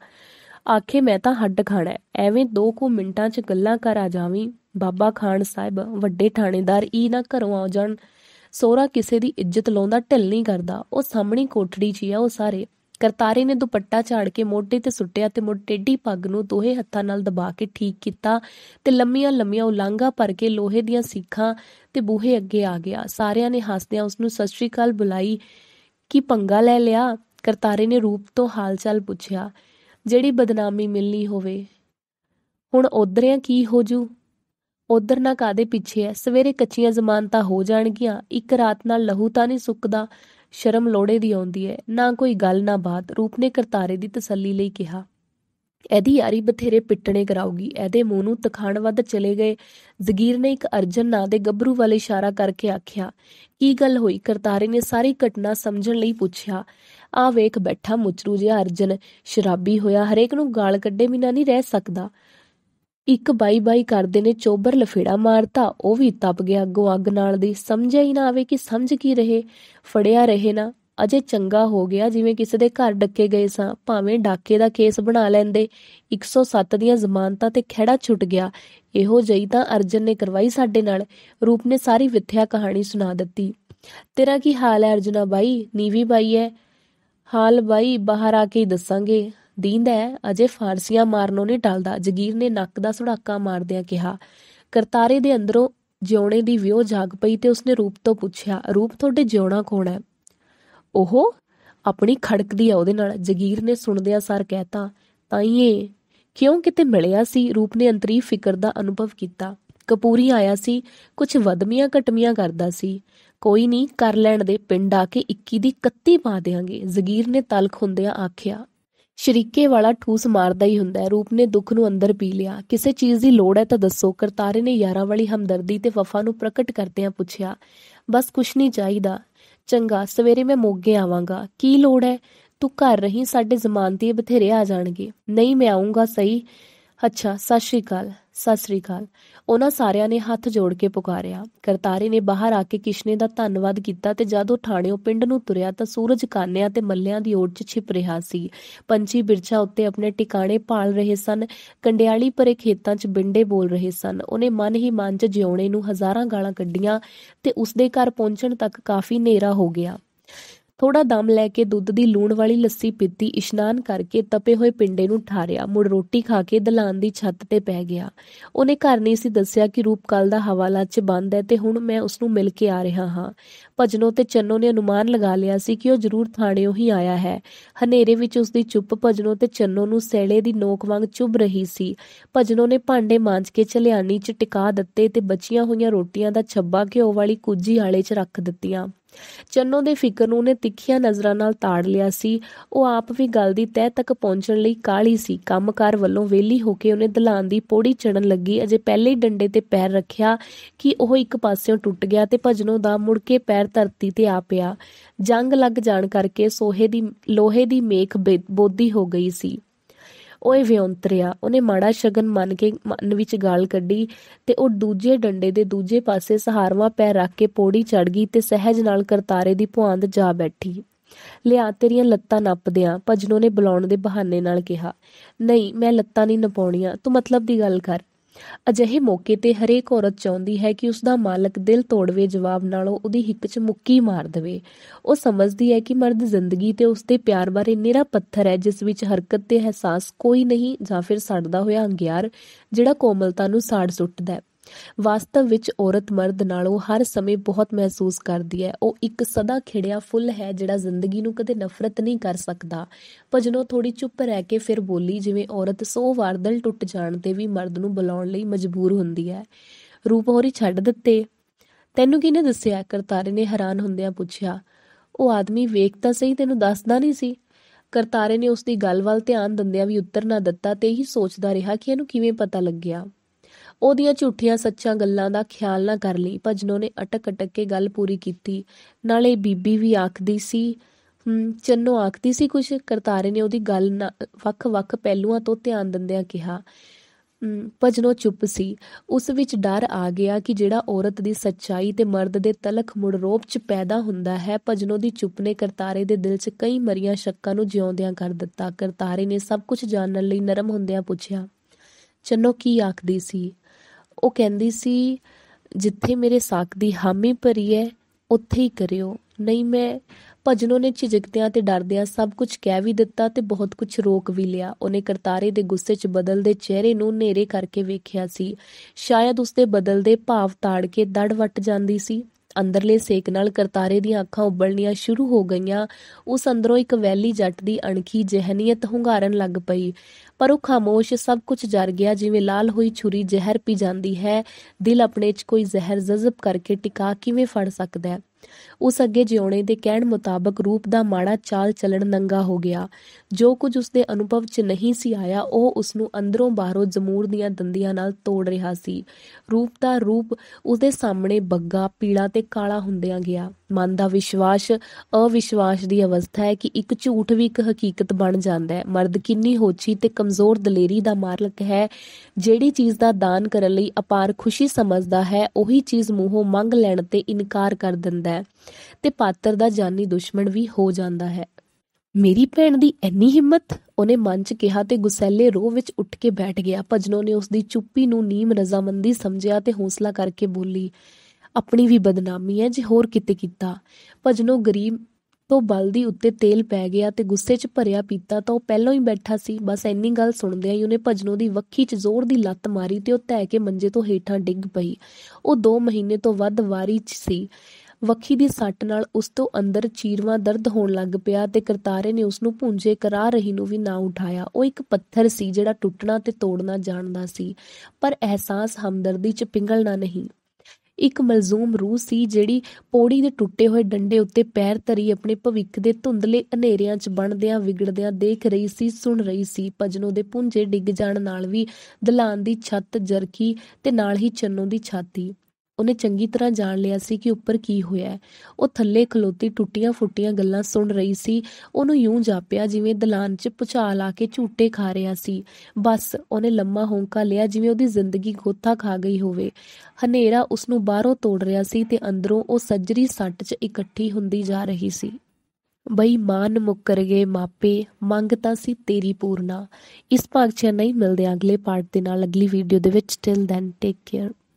ਆਖੇ ਮੈਂ ਤਾਂ ਹੱਡ ਖਾਣਾ ਐਵੇਂ ਦੋ ਕੁ ਮਿੰਟਾਂ 'ਚ ਗੱਲਾਂ ਕਰ ਆ ਜਾਵੀਂ ਬਾਬਾ ਖਾਨ ਸਾਹਿਬ ਵੱਡੇ ਥਾਣੇਦਾਰ ਈ ਨਾ ਘਰੋਂ ਆ ਜਾਣ ਸੋਹਰਾ ਕਿਸੇ ਦੀ ਇੱਜ਼ਤ ਲਾਉਂਦਾ ਢਿੱਲ ਨਹੀਂ ਕਰਦਾ ਉਹ ਸਾਹਮਣੀ ਕੋਠੜੀ 'ਚ ਆ ਉਹ ਸਾਰੇ ਕਰਤਾਰੇ ਨੇ ਦੁਪੱਟਾ ਝਾੜ ਕੇ ਮੋਢੇ ਤੇ ਸੁੱਟਿਆ ਤੇ ਮੋਢੇ ਟੇਢੀ ਪੱਗ ਨੂੰ ਦੋਹੇ ਹੱਥਾਂ ਨਾਲ ਦਬਾ ਕੇ ਠੀਕ ਕੀਤਾ ਤੇ ਲੰਮੀਆਂ ਲੰਮੀਆਂ ਉਲਾਂਘਾਂ ਭਰ ਕੇ ਲੋਹੇ ਦੀਆਂ ਸਿੱਖਾਂ ਤੇ ਬੂਹੇ ਅੱਗੇ ਆ ਗਿਆ ਸਾਰਿਆਂ ਨੇ ਹੱਸਦਿਆਂ ਉਸ ਨੂੰ ਸਤਿ ਸ਼੍ਰੀ ਅਕਾਲ ਬੁਲਾਈ ਕੀ ਪੰਗਾ ਲੈ ਲਿਆ ਕਰਤਾਰੇ ਨੇ ਰੂਪ ਤੋਂ ਹਾਲਚਾਲ ਪੁੱਛਿਆ ਜਿਹੜੀ ਬਦਨਾਮੀ ਮਿਲਣੀ ਹੋਵੇ ਹੁਣ ਉਧਰਿਆਂ ਕੀ ਹੋ ਜੂ ਉਧਰ ਨਾ ਕਾਦੇ ਪਿੱਛੇ ਐ ਸਵੇਰੇ ਕੱਚੀਆਂ ਜ਼ਮਾਨਤਾਂ ਹੋ ਜਾਣਗੀਆਂ ਇੱਕ ਰਾਤ ਨਾਲ ਲਹੂ ਤਾਂ ਨਹੀਂ ਸੁੱਕਦਾ ਸ਼ਰਮ ਲੋੜੇ ਦੀ ਆਉਂਦੀ ਹੈ ਨਾ ਕੋਈ ਗੱਲ ਨਾ ਬਾਤ ਰੂਪ ਨੇ ਕਰਤਾਰੇ ਦੀ ਤਸੱਲੀ ਲਈ ਕਿਹਾ ਐਦੀ ਯਾਰੀ ਬਥੇਰੇ ਪਿੱਟਣੇ ਕਰਾਉਗੀ ਐਦੇ ਮੂੰਹ ਨੂੰ ਤਖਾਣ ਵੱਧ ਚਲੇ ਗਏ ਜ਼ਗੀਰ ਨੇ ਇੱਕ ਅਰਜਨ ਨਾਂ ਦੇ ਗੱਭਰੂ ਵੱਲ ਇਸ਼ਾਰਾ ਕਰਕੇ ਆਖਿਆ ਕੀ ਗੱਲ ਹੋਈ ਕਰਤਾਰੇ ਨੇ ਸਾਰੀ ਘਟਨਾ ਸਮਝਣ ਲਈ ਪੁੱਛਿਆ ਆ ਵੇਖ ਬੈਠਾ ਮੁਚਰੂ ਜਿਹਾ ਅਰਜਨ ਸ਼ਰਾਬੀ ਹੋਇਆ ਹਰੇਕ ਨੂੰ ਗਾਲ ਕੱਢੇ ਬਿਨਾਂ ਨਹੀਂ ਰਹਿ ਸਕਦਾ ਇੱਕ ਬਾਈ ਬਾਈ ਕਰਦੇ ਨੇ ਚੋਬਰ ਲਫੇੜਾ ਮਾਰਤਾ ਉਹ ਵੀ ਤਪ ਗਿਆ ਅੱਗੋਂ ਅੱਗ ਨਾਲ ਦੀ ਸਮਝਿਆ ਹੀ ਨਾ ਆਵੇ ਕਿ ਸਮਝ ਕੀ ਰਹੇ ਫੜਿਆ ਰਹੇ ਨਾ ਅਜੇ ਚੰਗਾ ਹੋ ਗਿਆ ਜਿਵੇਂ ਕਿਸੇ ਦੇ ਘਰ ਡੱਕੇ ਗਏ ਸਾਂ ਭਾਵੇਂ ਡਾਕੇ ਦਾ ਕੇਸ ਬਣਾ ਲੈਂਦੇ 107 ਦੀਆਂ ਜ਼ਮਾਨਤਾਂ ਤੇ ਖਿਹੜਾ ਛੁੱਟ ਗਿਆ ਇਹੋ ਜਈ ਤਾਂ ਅਰਜਨ ਨੇ ਕਰਵਾਈ ਸਾਡੇ ਨਾਲ ਰੂਪ ਨੇ ਸਾਰੀ ਵਿਥਿਆ ਕਹਾਣੀ ਸੁਣਾ ਦਿੱਤੀ ਤੇਰਾ ਕੀ ਹਾਲ ਹੈ ਅਰਜੁਨਾ ਬਾਈ ਨੀਵੀ ਬਾਈ ਹੈ ਹਾਲ ਬਾਈ ਬਾਹਰ ਆ ਕੇ ਹੀ ਦੱਸਾਂਗੇ ਦੀਂਦਾ ਅਜੇ ਫਾਰਸੀਆਂ ਮਾਰਨੋਂ ਨਹੀਂ ਟਲਦਾ ਜਗੀਰ ਨੇ ਨੱਕ ਦਾ ਸੁੜਾਕਾ ਮਾਰਦਿਆਂ ਕਿਹਾ ਕਰਤਾਰੇ ਦੇ ਅੰਦਰੋਂ ਜਿਉਣੇ ਦੀ ਵਿਓ ਜਾਗ ਪਈ ਤੇ ਉਸਨੇ ਰੂਪ ਤੋਂ ਪੁੱਛਿਆ ਰੂਪ ਤੁਹਾਡੇ ਜਿਉਣਾ ਕੋਣ ਹੈ ਉਹ ਆਪਣੀ ਖੜਕਦੀ ਆ ਉਹਦੇ ਨਾਲ ਜਗੀਰ ਨੇ ਸੁਣਦਿਆਂ ਸਾਰ ਕਹਿਤਾ ਤਾਂ ਹੀ ਇਹ ਕਿਉਂ ਕਿਤੇ ਮਿਲਿਆ ਸੀ ਰੂਪ ਨੇ ਅੰਤਰੀ ਫਿਕਰ ਦਾ ਅਨੁਭਵ ਕੀਤਾ ਕਪੂਰੀ ਆਇਆ ਸੀ ਕੁਝ ਵਦਮੀਆਂ ਘਟਮੀਆਂ ਕਰਦਾ ਸੀ ਕੋਈ ਨਹੀਂ ਕਰ ਲੈਣ ਦੇ ਪਿੰਡ ਆ ਕੇ 21 ਦੀ 31 ਪਾ ਦੇਾਂਗੇ ਜ਼ਗੀਰ ਨੇ ਤਲਖ ਹੁੰਦਿਆਂ ਆਖਿਆ ਸ਼ਰੀਕੇ ਵਾਲਾ ਠੂਸ ਮਾਰਦਾ ਹੀ ਹੁੰਦਾ ਹੈ ਰੂਪ ਨੇ ਦੁੱਖ ਨੂੰ ਅੰਦਰ ਪੀ ਲਿਆ ਕਿਸੇ ਚੀਜ਼ ਦੀ ਲੋੜ ਹੈ ਤਾਂ ਦੱਸੋ ਕਰਤਾਰੇ ਨੇ ਯਾਰਾਂ ਵਾਲੀ ਹਮਦਰਦੀ ਤੇ ਵਫਾ ਨੂੰ ਪ੍ਰਗਟ ਕਰਦਿਆਂ ਪੁੱਛਿਆ ਬਸ ਕੁਛ ਨਹੀਂ ਚਾਹੀਦਾ ਚੰਗਾ ਸਵੇਰੇ ਮੈਂ ਮੋਗੇ ਆਵਾਂਗਾ ਕੀ ਲੋੜ ਹੈ ਤੂੰ ਘਰ ਰਹੀ ਸਾਡੇ ਜ਼ਮਾਨਤੀ ਬਥੇਰੇ ਆ ਜਾਣਗੇ ਨਹੀਂ ਮੈਂ ਆਉਂਗਾ ਸਹੀ ਅੱਛਾ ਸਤਿ ਸ਼੍ਰੀ ਅਕਾਲ ਸਤਿ ਸ੍ਰੀ ਅਕਾਲ ਉਹਨਾਂ ਸਾਰਿਆਂ ਨੇ ਹੱਥ ਜੋੜ ਕੇ ਪੁਕਾਰਿਆ ਕਰਤਾਰੇ ਨੇ ਬਾਹਰ ਆ ਕੇ ਕਿਸ਼ਨੇ ਦਾ ਧੰਨਵਾਦ ਕੀਤਾ ਤੇ ਜਦੋਂ ਠਾਣਿਓ ਪਿੰਡ ਨੂੰ ਤੁਰਿਆ ਤਾਂ ਸੂਰਜ ਕਾਨਿਆਂ ਤੇ ਮੱਲਿਆਂ ਦੀ ਓੜ 'ਚ ਛਿਪ ਰਿਹਾ ਸੀ ਪੰਛੀ ਬਿਰਛਾ ਉੱਤੇ ਆਪਣੇ ਟਿਕਾਣੇ ਪਾਲ ਰਹੇ ਸਨ ਕੰਡਿਆਲੀ ਪਰੇ ਖੇਤਾਂ 'ਚ ਬਿੰਡੇ ਬੋਲ ਰਹੇ ਸਨ ਉਹਨੇ ਮਨ ਹੀ ਮਨ 'ਚ ਜਿਉਣੇ ਨੂੰ ਹਜ਼ਾਰਾਂ ਗਾਲਾਂ ਕੱਢੀਆਂ ਤੇ ਉਸਦੇ ਘਰ ਪਹੁੰਚਣ ਤੱਕ ਕਾਫੀ ਹਨੇਰਾ ਹੋ ਗਿਆ ਥੋੜਾ ਦਮ ਲੈ ਕੇ ਦੁੱਧ ਦੀ ਲੂਣ ਵਾਲੀ ਲੱਸੀ ਪੀਤੀ ਇਸ਼ਨਾਨ ਕਰਕੇ ਤਪੇ ਹੋਏ ਪਿੰਡੇ ਨੂੰ ਠਾਰਿਆ ਮੁੜ ਰੋਟੀ ਖਾ ਕੇ ਦਲਾਨ ਦੀ ਛੱਤ ਤੇ ਪੈ ਗਿਆ ਉਹਨੇ ਘਰ ਨਹੀਂ ਸੀ ਦੱਸਿਆ ਕਿ ਰੂਪਕਲ ਦਾ ਹਵਾਲਾ 'ਚ ਬੰਦ ਹੈ ਤੇ ਹੁਣ ਮੈਂ ਉਸ ਨੂੰ ਮਿਲ ਕੇ ਆ ਰਿਹਾ ਹਾਂ ਭਜਨੋ ਤੇ ਚੰਨੋ ਨੇ ਅਨੁਮਾਨ ਲਗਾ ਲਿਆ ਸੀ ਕਿ ਉਹ ਜ਼ਰੂਰ ਥਾਣਿਓਂ ਹੀ ਆਇਆ ਹੈ ਹਨੇਰੇ ਵਿੱਚ ਉਸ ਦੀ ਚੁੱਪ ਭਜਨੋ ਤੇ ਚੰਨੋ ਨੂੰ ਸੈਲੇ ਦੀ ਨੋਕ ਵਾਂਗ ਚੁੱਭ ਰਹੀ ਸੀ ਭਜਨੋ ਨੇ ਭਾਂਡੇ ਮਾਂਜ ਕੇ ਚਲਿਆਣੀ 'ਚ ਟਿਕਾ ਦਿੱਤੇ ਤੇ ਬਚੀਆਂ ਹੋਈਆਂ ਰੋਟੀਆਂ ਦਾ ਛੱਬਾ ਘਿਓ ਵਾਲੀ ਕੁੱਜੀ ਆਲੇ 'ਚ ਰੱਖ ਦਿੱਤੀਆਂ ਚੰਨੋ ਦੇ ਫਿਕਰ ਨੂੰ ਉਹਨੇ ਤਿੱਖੀਆਂ ਨਜ਼ਰਾਂ ਨਾਲ ਤਾੜ ਲਿਆ ਸੀ ਉਹ ਆਪ ਵੀ ਗੱਲ ਦੀ ਤਹਿ ਤੱਕ ਪਹੁੰਚਣ ਲਈ ਕਾਹਲੀ ਸੀ ਕੰਮਕਾਰ ਵੱਲੋਂ ਵੇਲੀ ਹੋ ਕੇ ਉਹਨੇ ਦਲਾਨ ਦੀ ਪੋੜੀ ਚੜਨ ਲੱਗੀ ਅਜੇ ਪਹਿਲੇ ਹੀ ਡੰਡੇ ਤੇ ਪੈਰ ਰੱਖਿਆ ਕਿ ਉਹ ਇੱਕ ਪਾਸਿਓਂ ਟੁੱਟ ਗਿਆ ਤੇ ਭਜਨੋ ਦਾ ਮੁੜ ਕੇ ਪੈਰ ਧਰਤੀ ਤੇ ਆ ਪਿਆ ਜੰਗ ਲੱਗ ਜਾਣ ਕਰਕੇ ਸੋਹੇ ਦੀ ਲੋਹੇ ਦੀ ਮੇਖ ਬੋਦੀ ਹੋ ਗਈ ਸੀ ਉਹ ਇਵੇਂ ਉਹਨੇ ਮਾੜਾ ਸ਼ਗਨ ਮੰਨ ਕੇ ਮਨ ਵਿੱਚ ਗਾਲ ਕੱਢੀ ਤੇ ਉਹ ਦੂਜੇ ਡੰਡੇ ਦੇ ਦੂਜੇ ਪਾਸੇ ਸਹਾਰਵਾ ਪੈਰ ਰੱਖ ਕੇ ਪੌੜੀ ਚੜ ਗਈ ਤੇ ਸਹਿਜ ਨਾਲ ਕਰਤਾਰੇ ਦੀ ਭੁਆਂਦ ਜਾ ਬੈਠੀ ਲਿਆ ਤੇਰੀਆਂ ਲੱਤਾਂ ਨੱਪਦਿਆਂ ਭਜਨੋ ਨੇ ਬੁਲਾਉਣ ਦੇ ਬਹਾਨੇ ਨਾਲ ਕਿਹਾ ਨਹੀਂ ਮੈਂ ਲੱਤਾਂ ਨਹੀਂ ਨਪਾਉਣੀਆਂ ਤੂੰ ਮਤਲਬ ਦੀ ਗੱਲ ਕਰ ਅਜਿਹੇ ਮੌਕੇ ਤੇ ਹਰੇਕ ਔਰਤ ਚਾਹੁੰਦੀ ਹੈ ਕਿ ਉਸ ਦਾ ਮਾਲਕ ਦਿਲ ਤੋੜਵੇ ਜਵਾਬ ਨਾਲੋਂ ਉਹਦੀ ਹਿੱਕ 'ਚ ਮੁੱਕੀ ਮਾਰ ਦੇਵੇ ਉਹ ਸਮਝਦੀ ਹੈ ਕਿ ਮਰਦ ਜ਼ਿੰਦਗੀ ਤੇ ਉਸ ਦੇ ਪਿਆਰ ਬਾਰੇ ਨਿਹਰਾ ਪੱਥਰ ਹੈ ਜਿਸ ਵਿੱਚ ਹਰਕਤ ਤੇ ਅਹਿਸਾਸ ਕੋਈ ਨਹੀਂ ਜਾਂ ਫਿਰ ਸੜਦਾ ਹੋਇਆ ਅੰਗਿਆਰ ਜਿਹੜਾ ਕੋਮਲਤਾ ਨੂੰ ਸਾੜ ਸੁੱਟਦਾ ਹੈ ਵਾਸਤਵ ਵਿੱਚ ਔਰਤ ਮਰਦ ਨਾਲੋਂ ਹਰ ਸਮੇਂ ਬਹੁਤ ਮਹਿਸੂਸ ਕਰਦੀ ਹੈ ਉਹ ਇੱਕ ਸਦਾ ਖਿੜਿਆ ਫੁੱਲ ਹੈ ਜਿਹੜਾ ਜ਼ਿੰਦਗੀ ਨੂੰ ਕਦੇ ਨਫ਼ਰਤ ਨਹੀਂ ਕਰ ਸਕਦਾ ਭਜਨੋ ਥੋੜੀ ਚੁੱਪ ਰਹਿ ਕੇ ਫਿਰ ਬੋਲੀ ਜਿਵੇਂ ਔਰਤ 100 ਵਾਰ ਦਿਲ ਟੁੱਟ ਜਾਣ ਤੇ ਵੀ ਮਰਦ ਨੂੰ ਬੁਲਾਉਣ ਲਈ ਮਜਬੂਰ ਹੁੰਦੀ ਹੈ ਰੂਪ ਹੋਰੀ ਛੱਡ ਦਿੱਤੇ ਤੈਨੂੰ ਕਿਹਨੇ ਦੱਸਿਆ ਕਰਤਾਰੇ ਨੇ ਹੈਰਾਨ ਹੁੰਦਿਆਂ ਪੁੱਛਿਆ ਉਹ ਆਦਮੀ ਵੇਖ ਤਾਂ ਸਹੀ ਤੈਨੂੰ ਦੱਸਦਾ ਨਹੀਂ ਸੀ ਕਰਤਾਰੇ ਨੇ ਉਸ ਦੀ ਗੱਲ ਵੱਲ ਧਿਆਨ ਦਿੰਦਿਆਂ ਵੀ ਉੱਤਰ ਨਾ ਦਿੱਤਾ ਤੇ ਹੀ ਸੋਚਦਾ ਰਿਹਾ ਕਿ ਇਹਨੂੰ ਕਿਵੇਂ ਪਤਾ ਲੱਗਿਆ ਉਹਦੀਆਂ ਝੂਠੀਆਂ ਸੱਚਾਂ ਗੱਲਾਂ ਦਾ ਖਿਆਲ ਨਾ ਕਰ ਲਈ ਭਜਨੋ ਨੇ ਅਟਕ-ਅਟਕ ਕੇ ਗੱਲ ਪੂਰੀ ਕੀਤੀ ਨਾਲੇ ਬੀਬੀ ਵੀ ਆਖਦੀ ਸੀ ਚੰਨੋ ਆਖਦੀ ਸੀ ਕੁਝ ਕਰਤਾਰੇ ਨੇ ਉਹਦੀ ਗੱਲ ਵੱਖ-ਵੱਖ ਪਹਿਲੂਆਂ ਤੋਂ ਧਿਆਨ ਦਿੰਦਿਆਂ ਕਿਹਾ ਭਜਨੋ ਚੁੱਪ ਸੀ ਉਸ ਵਿੱਚ ਡਰ ਆ ਗਿਆ ਕਿ ਜਿਹੜਾ ਔਰਤ ਦੀ ਸੱਚਾਈ ਤੇ ਮਰਦ ਦੇ ਤਲਖ ਮੁੜ ਰੋਪ 'ਚ ਪੈਦਾ ਹੁੰਦਾ ਹੈ ਭਜਨੋ ਦੀ ਚੁੱਪ ਨੇ ਕਰਤਾਰੇ ਦੇ ਦਿਲ 'ਚ ਕਈ ਮਰੀਆਂ ਸ਼ੱਕਾਂ ਨੂੰ ਜਿਉਂਦਿਆਂ ਕਰ ਦਿੱਤਾ ਕਰਤਾਰੇ ਨੇ ਸਭ ਕੁਝ ਜਾਣਨ ਲਈ ਨਰਮ ਹੁੰਦਿਆਂ ਪੁੱਛਿਆ ਚੰਨੋ ਕੀ ਆਖਦੀ ਸੀ ਉਹ ਕਹਿੰਦੀ ਸੀ ਜਿੱਥੇ ਮੇਰੇ ਸਾਕ ਦੀ ਹਾਮੀ ਭਰੀ ਹੈ ਉੱਥੇ ਹੀ ਕਰਿਓ ਨਹੀਂ ਮੈਂ ਭਜਨੋਂ ਨੇ ਝਿਜਕਦਿਆਂ ਤੇ ਡਰਦਿਆਂ ਸਭ ਕੁਝ ਕਹਿ ਵੀ ਦਿੱਤਾ ਤੇ ਬਹੁਤ ਕੁਝ ਰੋਕ ਵੀ ਲਿਆ ਉਹਨੇ ਕਰਤਾਰੇ ਦੇ ਗੁੱਸੇ 'ਚ ਬਦਲਦੇ ਚਿਹਰੇ ਨੂੰ ਨੇਰੇ ਕਰਕੇ ਵੇਖਿਆ ਸੀ ਸ਼ਾਇਦ ਉਸਦੇ ਬਦਲਦੇ ਭਾਵ ਤਾੜ ਕੇ ਦੜ ਵੱਟ ਜਾਂਦੀ ਸੀ ਅੰਦਰਲੇ ਸੇਕ ਨਾਲ ਕਰਤਾਰੇ ਦੀਆਂ ਅੱਖਾਂ ਉੱਬਲਣੀਆਂ ਸ਼ੁਰੂ ਹੋ ਗਈਆਂ ਉਸ ਅੰਦਰੋਂ ਇੱਕ ਵੈਲੀ ਜੱਟ ਦੀ ਅਣਖੀ ਜਹਨੀਅਤ ਹੁੰਗਾਰਨ ਲੱਗ ਪਈ ਪਰ ਉਹ ਖਾਮੋਸ਼ ਸਭ ਕੁਝ ਜਰ ਗਿਆ ਜਿਵੇਂ ਲਾਲ ਹੋਈ ਛੁਰੀ ਜ਼ਹਿਰ ਪੀ ਜਾਂਦੀ ਹੈ ਦਿਲ ਆਪਣੇ 'ਚ ਕੋਈ ਜ਼ਹਿਰ ਜਜ਼ਬ ਕਰਕੇ ਟਿਕਾ ਕਿਵੇਂ ਫੜ ਸਕਦਾ ਹੈ ਉਸ ਅੱਗੇ ਜਿਉਣੇ ਦੇ ਕਹਿਣ ਮੁਤਾਬਕ ਰੂਪ ਦਾ ਮਾੜਾ ਚਾਲ ਚੱਲਣ ਨੰਗਾ ਹੋ ਗਿਆ ਜੋ ਕੁਝ ਉਸਦੇ ਅਨੁਭਵ 'ਚ ਨਹੀਂ ਸੀ ਆਇਆ ਉਹ ਉਸ ਨੂੰ ਅੰਦਰੋਂ ਬਾਹਰੋਂ ਜ਼ਮੂਰ ਦੀਆਂ ਦੰਦੀਆਂ ਨਾਲ ਤੋੜ ਰਿਹਾ ਸੀ ਰੂਪ ਦਾ ਰੂਪ ਉਸ ਦੇ ਸਾਹਮਣੇ ਬੱਗਾ ਪੀਲਾ ਤੇ ਕਾਲਾ ਹੁੰਦਿਆਂ ਗਿਆ ਮਨ ਦਾ ਵਿਸ਼ਵਾਸ ਅਵਿਸ਼ਵਾਸ ਦੀ ਅਵਸਥਾ ਹੈ ਕਿ ਇੱਕ ਝੂਠ ਵੀ ਇੱਕ ਹਕੀਕਤ ਬਣ ਜਾਂਦਾ ਹੈ ਮਰਦ ਕਿੰਨੀ ਹੋਛੀ ਤੇ ਕਮਜ਼ੋਰ ਦਲੇਰੀ ਦਾ ਮਾਲਕ ਹੈ ਜਿਹੜੀ ਚੀਜ਼ ਦਾ ਦਾਨ ਕਰਨ ਲਈ ਅਪਾਰ ਖੁਸ਼ੀ ਸਮਝਦਾ ਹੈ ਉਹੀ ਚੀਜ਼ ਮੂੰਹੋਂ ਮੰਗ ਲੈਣ ਤੇ ਇਨਕਾਰ ਕਰ ਦਿੰਦਾ ਹੈ ਤੇ ਪਾਤਰ ਦਾ ਜਾਨੀ ਦੁਸ਼ਮਣ ਵੀ ਹੋ ਜਾਂਦਾ ਹੈ ਮੇਰੀ ਭੈਣ ਦੀ ਇੰਨੀ ਹਿੰਮਤ ਉਹਨੇ ਮਨ 'ਚ ਕਿਹਾ ਤੇ ਗੁਸੈਲੇ ਰੋਹ ਵਿੱਚ ਉੱਠ ਕੇ ਬੈਠ ਗਿਆ ਭਜਨੋ ਨੇ ਉਸ ਦੀ ਚੁੱਪੀ ਨੂੰ ਨੀਮ ਰਜ਼ਾਮੰਦੀ ਸਮਝਿਆ ਤੇ ਹੌਸਲਾ ਕਰਕੇ ਬੋਲੀ ਆਪਣੀ ਵੀ ਬਦਨਾਮੀ ਹੈ ਜੇ ਹੋਰ ਕਿਤੇ ਕੀਤਾ ਭਜਨੋ ਗਰੀਬ ਤੋਂ ਬਲਦੀ ਉੱਤੇ ਤੇਲ ਪੈ ਗਿਆ ਤੇ ਗੁੱਸੇ 'ਚ ਭਰਿਆ ਪੀਤਾ ਤਾਂ ਉਹ ਪਹਿਲਾਂ ਹੀ ਬੈਠਾ ਸੀ ਬਸ ਇੰਨੀ ਗੱਲ ਸੁਣਦਿਆਂ ਹੀ ਉਹਨੇ ਭਜਨੋ ਦੀ ਵੱਖੀ 'ਚ ਜ਼ੋਰ ਦੀ ਲੱਤ ਮਾਰੀ ਤੇ ਉਹ ਤੈ ਕੇ ਮੰਜੇ ਤੋਂ ਹੇਠਾਂ ਡਿੱਗ ਪਈ ਉਹ 2 ਮਹੀਨੇ ਤੋਂ ਵੱਧ ਵਾਰੀ 'ਚ ਸੀ ਵੱਖੀ ਦੀ ਸੱਟ ਨਾਲ ਉਸ ਤੋਂ ਅੰਦਰ ਚੀਰਵਾ ਦਰਦ ਹੋਣ ਲੱਗ ਪਿਆ ਤੇ ਕਰਤਾਰੇ ਨੇ ਉਸ ਨੂੰ ਭੁੰਜੇ ਕਰਾ ਰਹੀ ਨੂੰ ਵੀ ਨਾ ਉਠਾਇਆ ਉਹ ਇੱਕ ਪੱਥਰ ਸੀ ਜਿਹੜਾ ਟੁੱਟਣਾ ਤੇ ਤੋੜਨਾ ਜਾਣਦਾ ਸੀ ਪਰ ਅਹਿਸਾਸ ਹਮਦਰਦੀ 'ਚ ਪਿੰਗਲਣਾ ਨਹੀਂ ਇੱਕ ਮਲਜ਼ੂਮ ਰੂਹ ਸੀ ਜਿਹੜੀ ਪੌੜੀ ਦੇ ਟੁੱਟੇ ਹੋਏ ਡੰਡੇ ਉੱਤੇ ਪੈਰ ਧਰੀ ਆਪਣੇ ਭਵਿੱਖ ਦੇ ਧੁੰਦਲੇ ਹਨੇਰਿਆਂ 'ਚ ਬਣਦਿਆਂ ਵਿਗੜਦਿਆਂ ਦੇਖ ਰਹੀ ਸੀ ਸੁਣ ਰਹੀ ਸੀ ਭਜਨੋ ਦੇ ਪੁੰਜੇ ਡਿੱਗ ਜਾਣ ਨਾਲ ਵੀ ਦਲਾਨ ਦੀ ਛੱਤ ਜਰਖੀ ਤੇ ਨਾਲ ਹੀ ਚੰਨੋ ਦੀ ਛਾਤੀ ਉਹਨੇ ਚੰਗੀ ਤਰ੍ਹਾਂ ਜਾਣ ਲਿਆ ਸੀ ਕਿ ਉੱਪਰ ਕੀ ਹੋਇਆ ਉਹ ਥੱਲੇ ਖਲੋਤੀ ਟੁੱਟੀਆਂ ਫੁੱਟੀਆਂ ਗੱਲਾਂ ਸੁਣ ਰਹੀ ਸੀ ਉਹਨੂੰ ਯੂੰ ਜਾਪਿਆ ਜਿਵੇਂ ਦਲਾਨ 'ਚ ਪੁਚਾਲ ਆ ਕੇ ਝੂਟੇ ਖਾ ਰਿਹਾ ਸੀ ਬਸ ਉਹਨੇ ਲੰਮਾ ਹੋਂਕਾ ਲਿਆ ਜਿਵੇਂ ਉਹਦੀ ਜ਼ਿੰਦਗੀ ਗੋਥਾ ਖਾ ਗਈ ਹੋਵੇ ਹਨੇਰਾ ਉਸ ਨੂੰ ਬਾਹਰੋਂ ਤੋੜ ਰਿਹਾ ਸੀ ਤੇ ਅੰਦਰੋਂ ਉਹ ਸੱਜਰੀ ਸੱਟ 'ਚ ਇਕੱਠੀ ਹੁੰਦੀ ਜਾ ਰਹੀ ਸੀ ਬਈ ਮਾਨ ਮੁੱਕਰ ਗਏ ਮਾਪੇ ਮੰਗਤਾ ਸੀ ਤੇਰੀ ਪੂਰਨਾ ਇਸ ਭਾਗ 'ਚ ਨਹੀਂ ਮਿਲਦੇ ਅਗਲੇ ਪਾਰਟ ਦੇ ਨਾਲ ਅਗਲੀ ਵੀਡੀਓ ਦੇ ਵਿੱਚ ਟਿਲ ਦੈਨ ਟੇਕ ਕੇਅਰ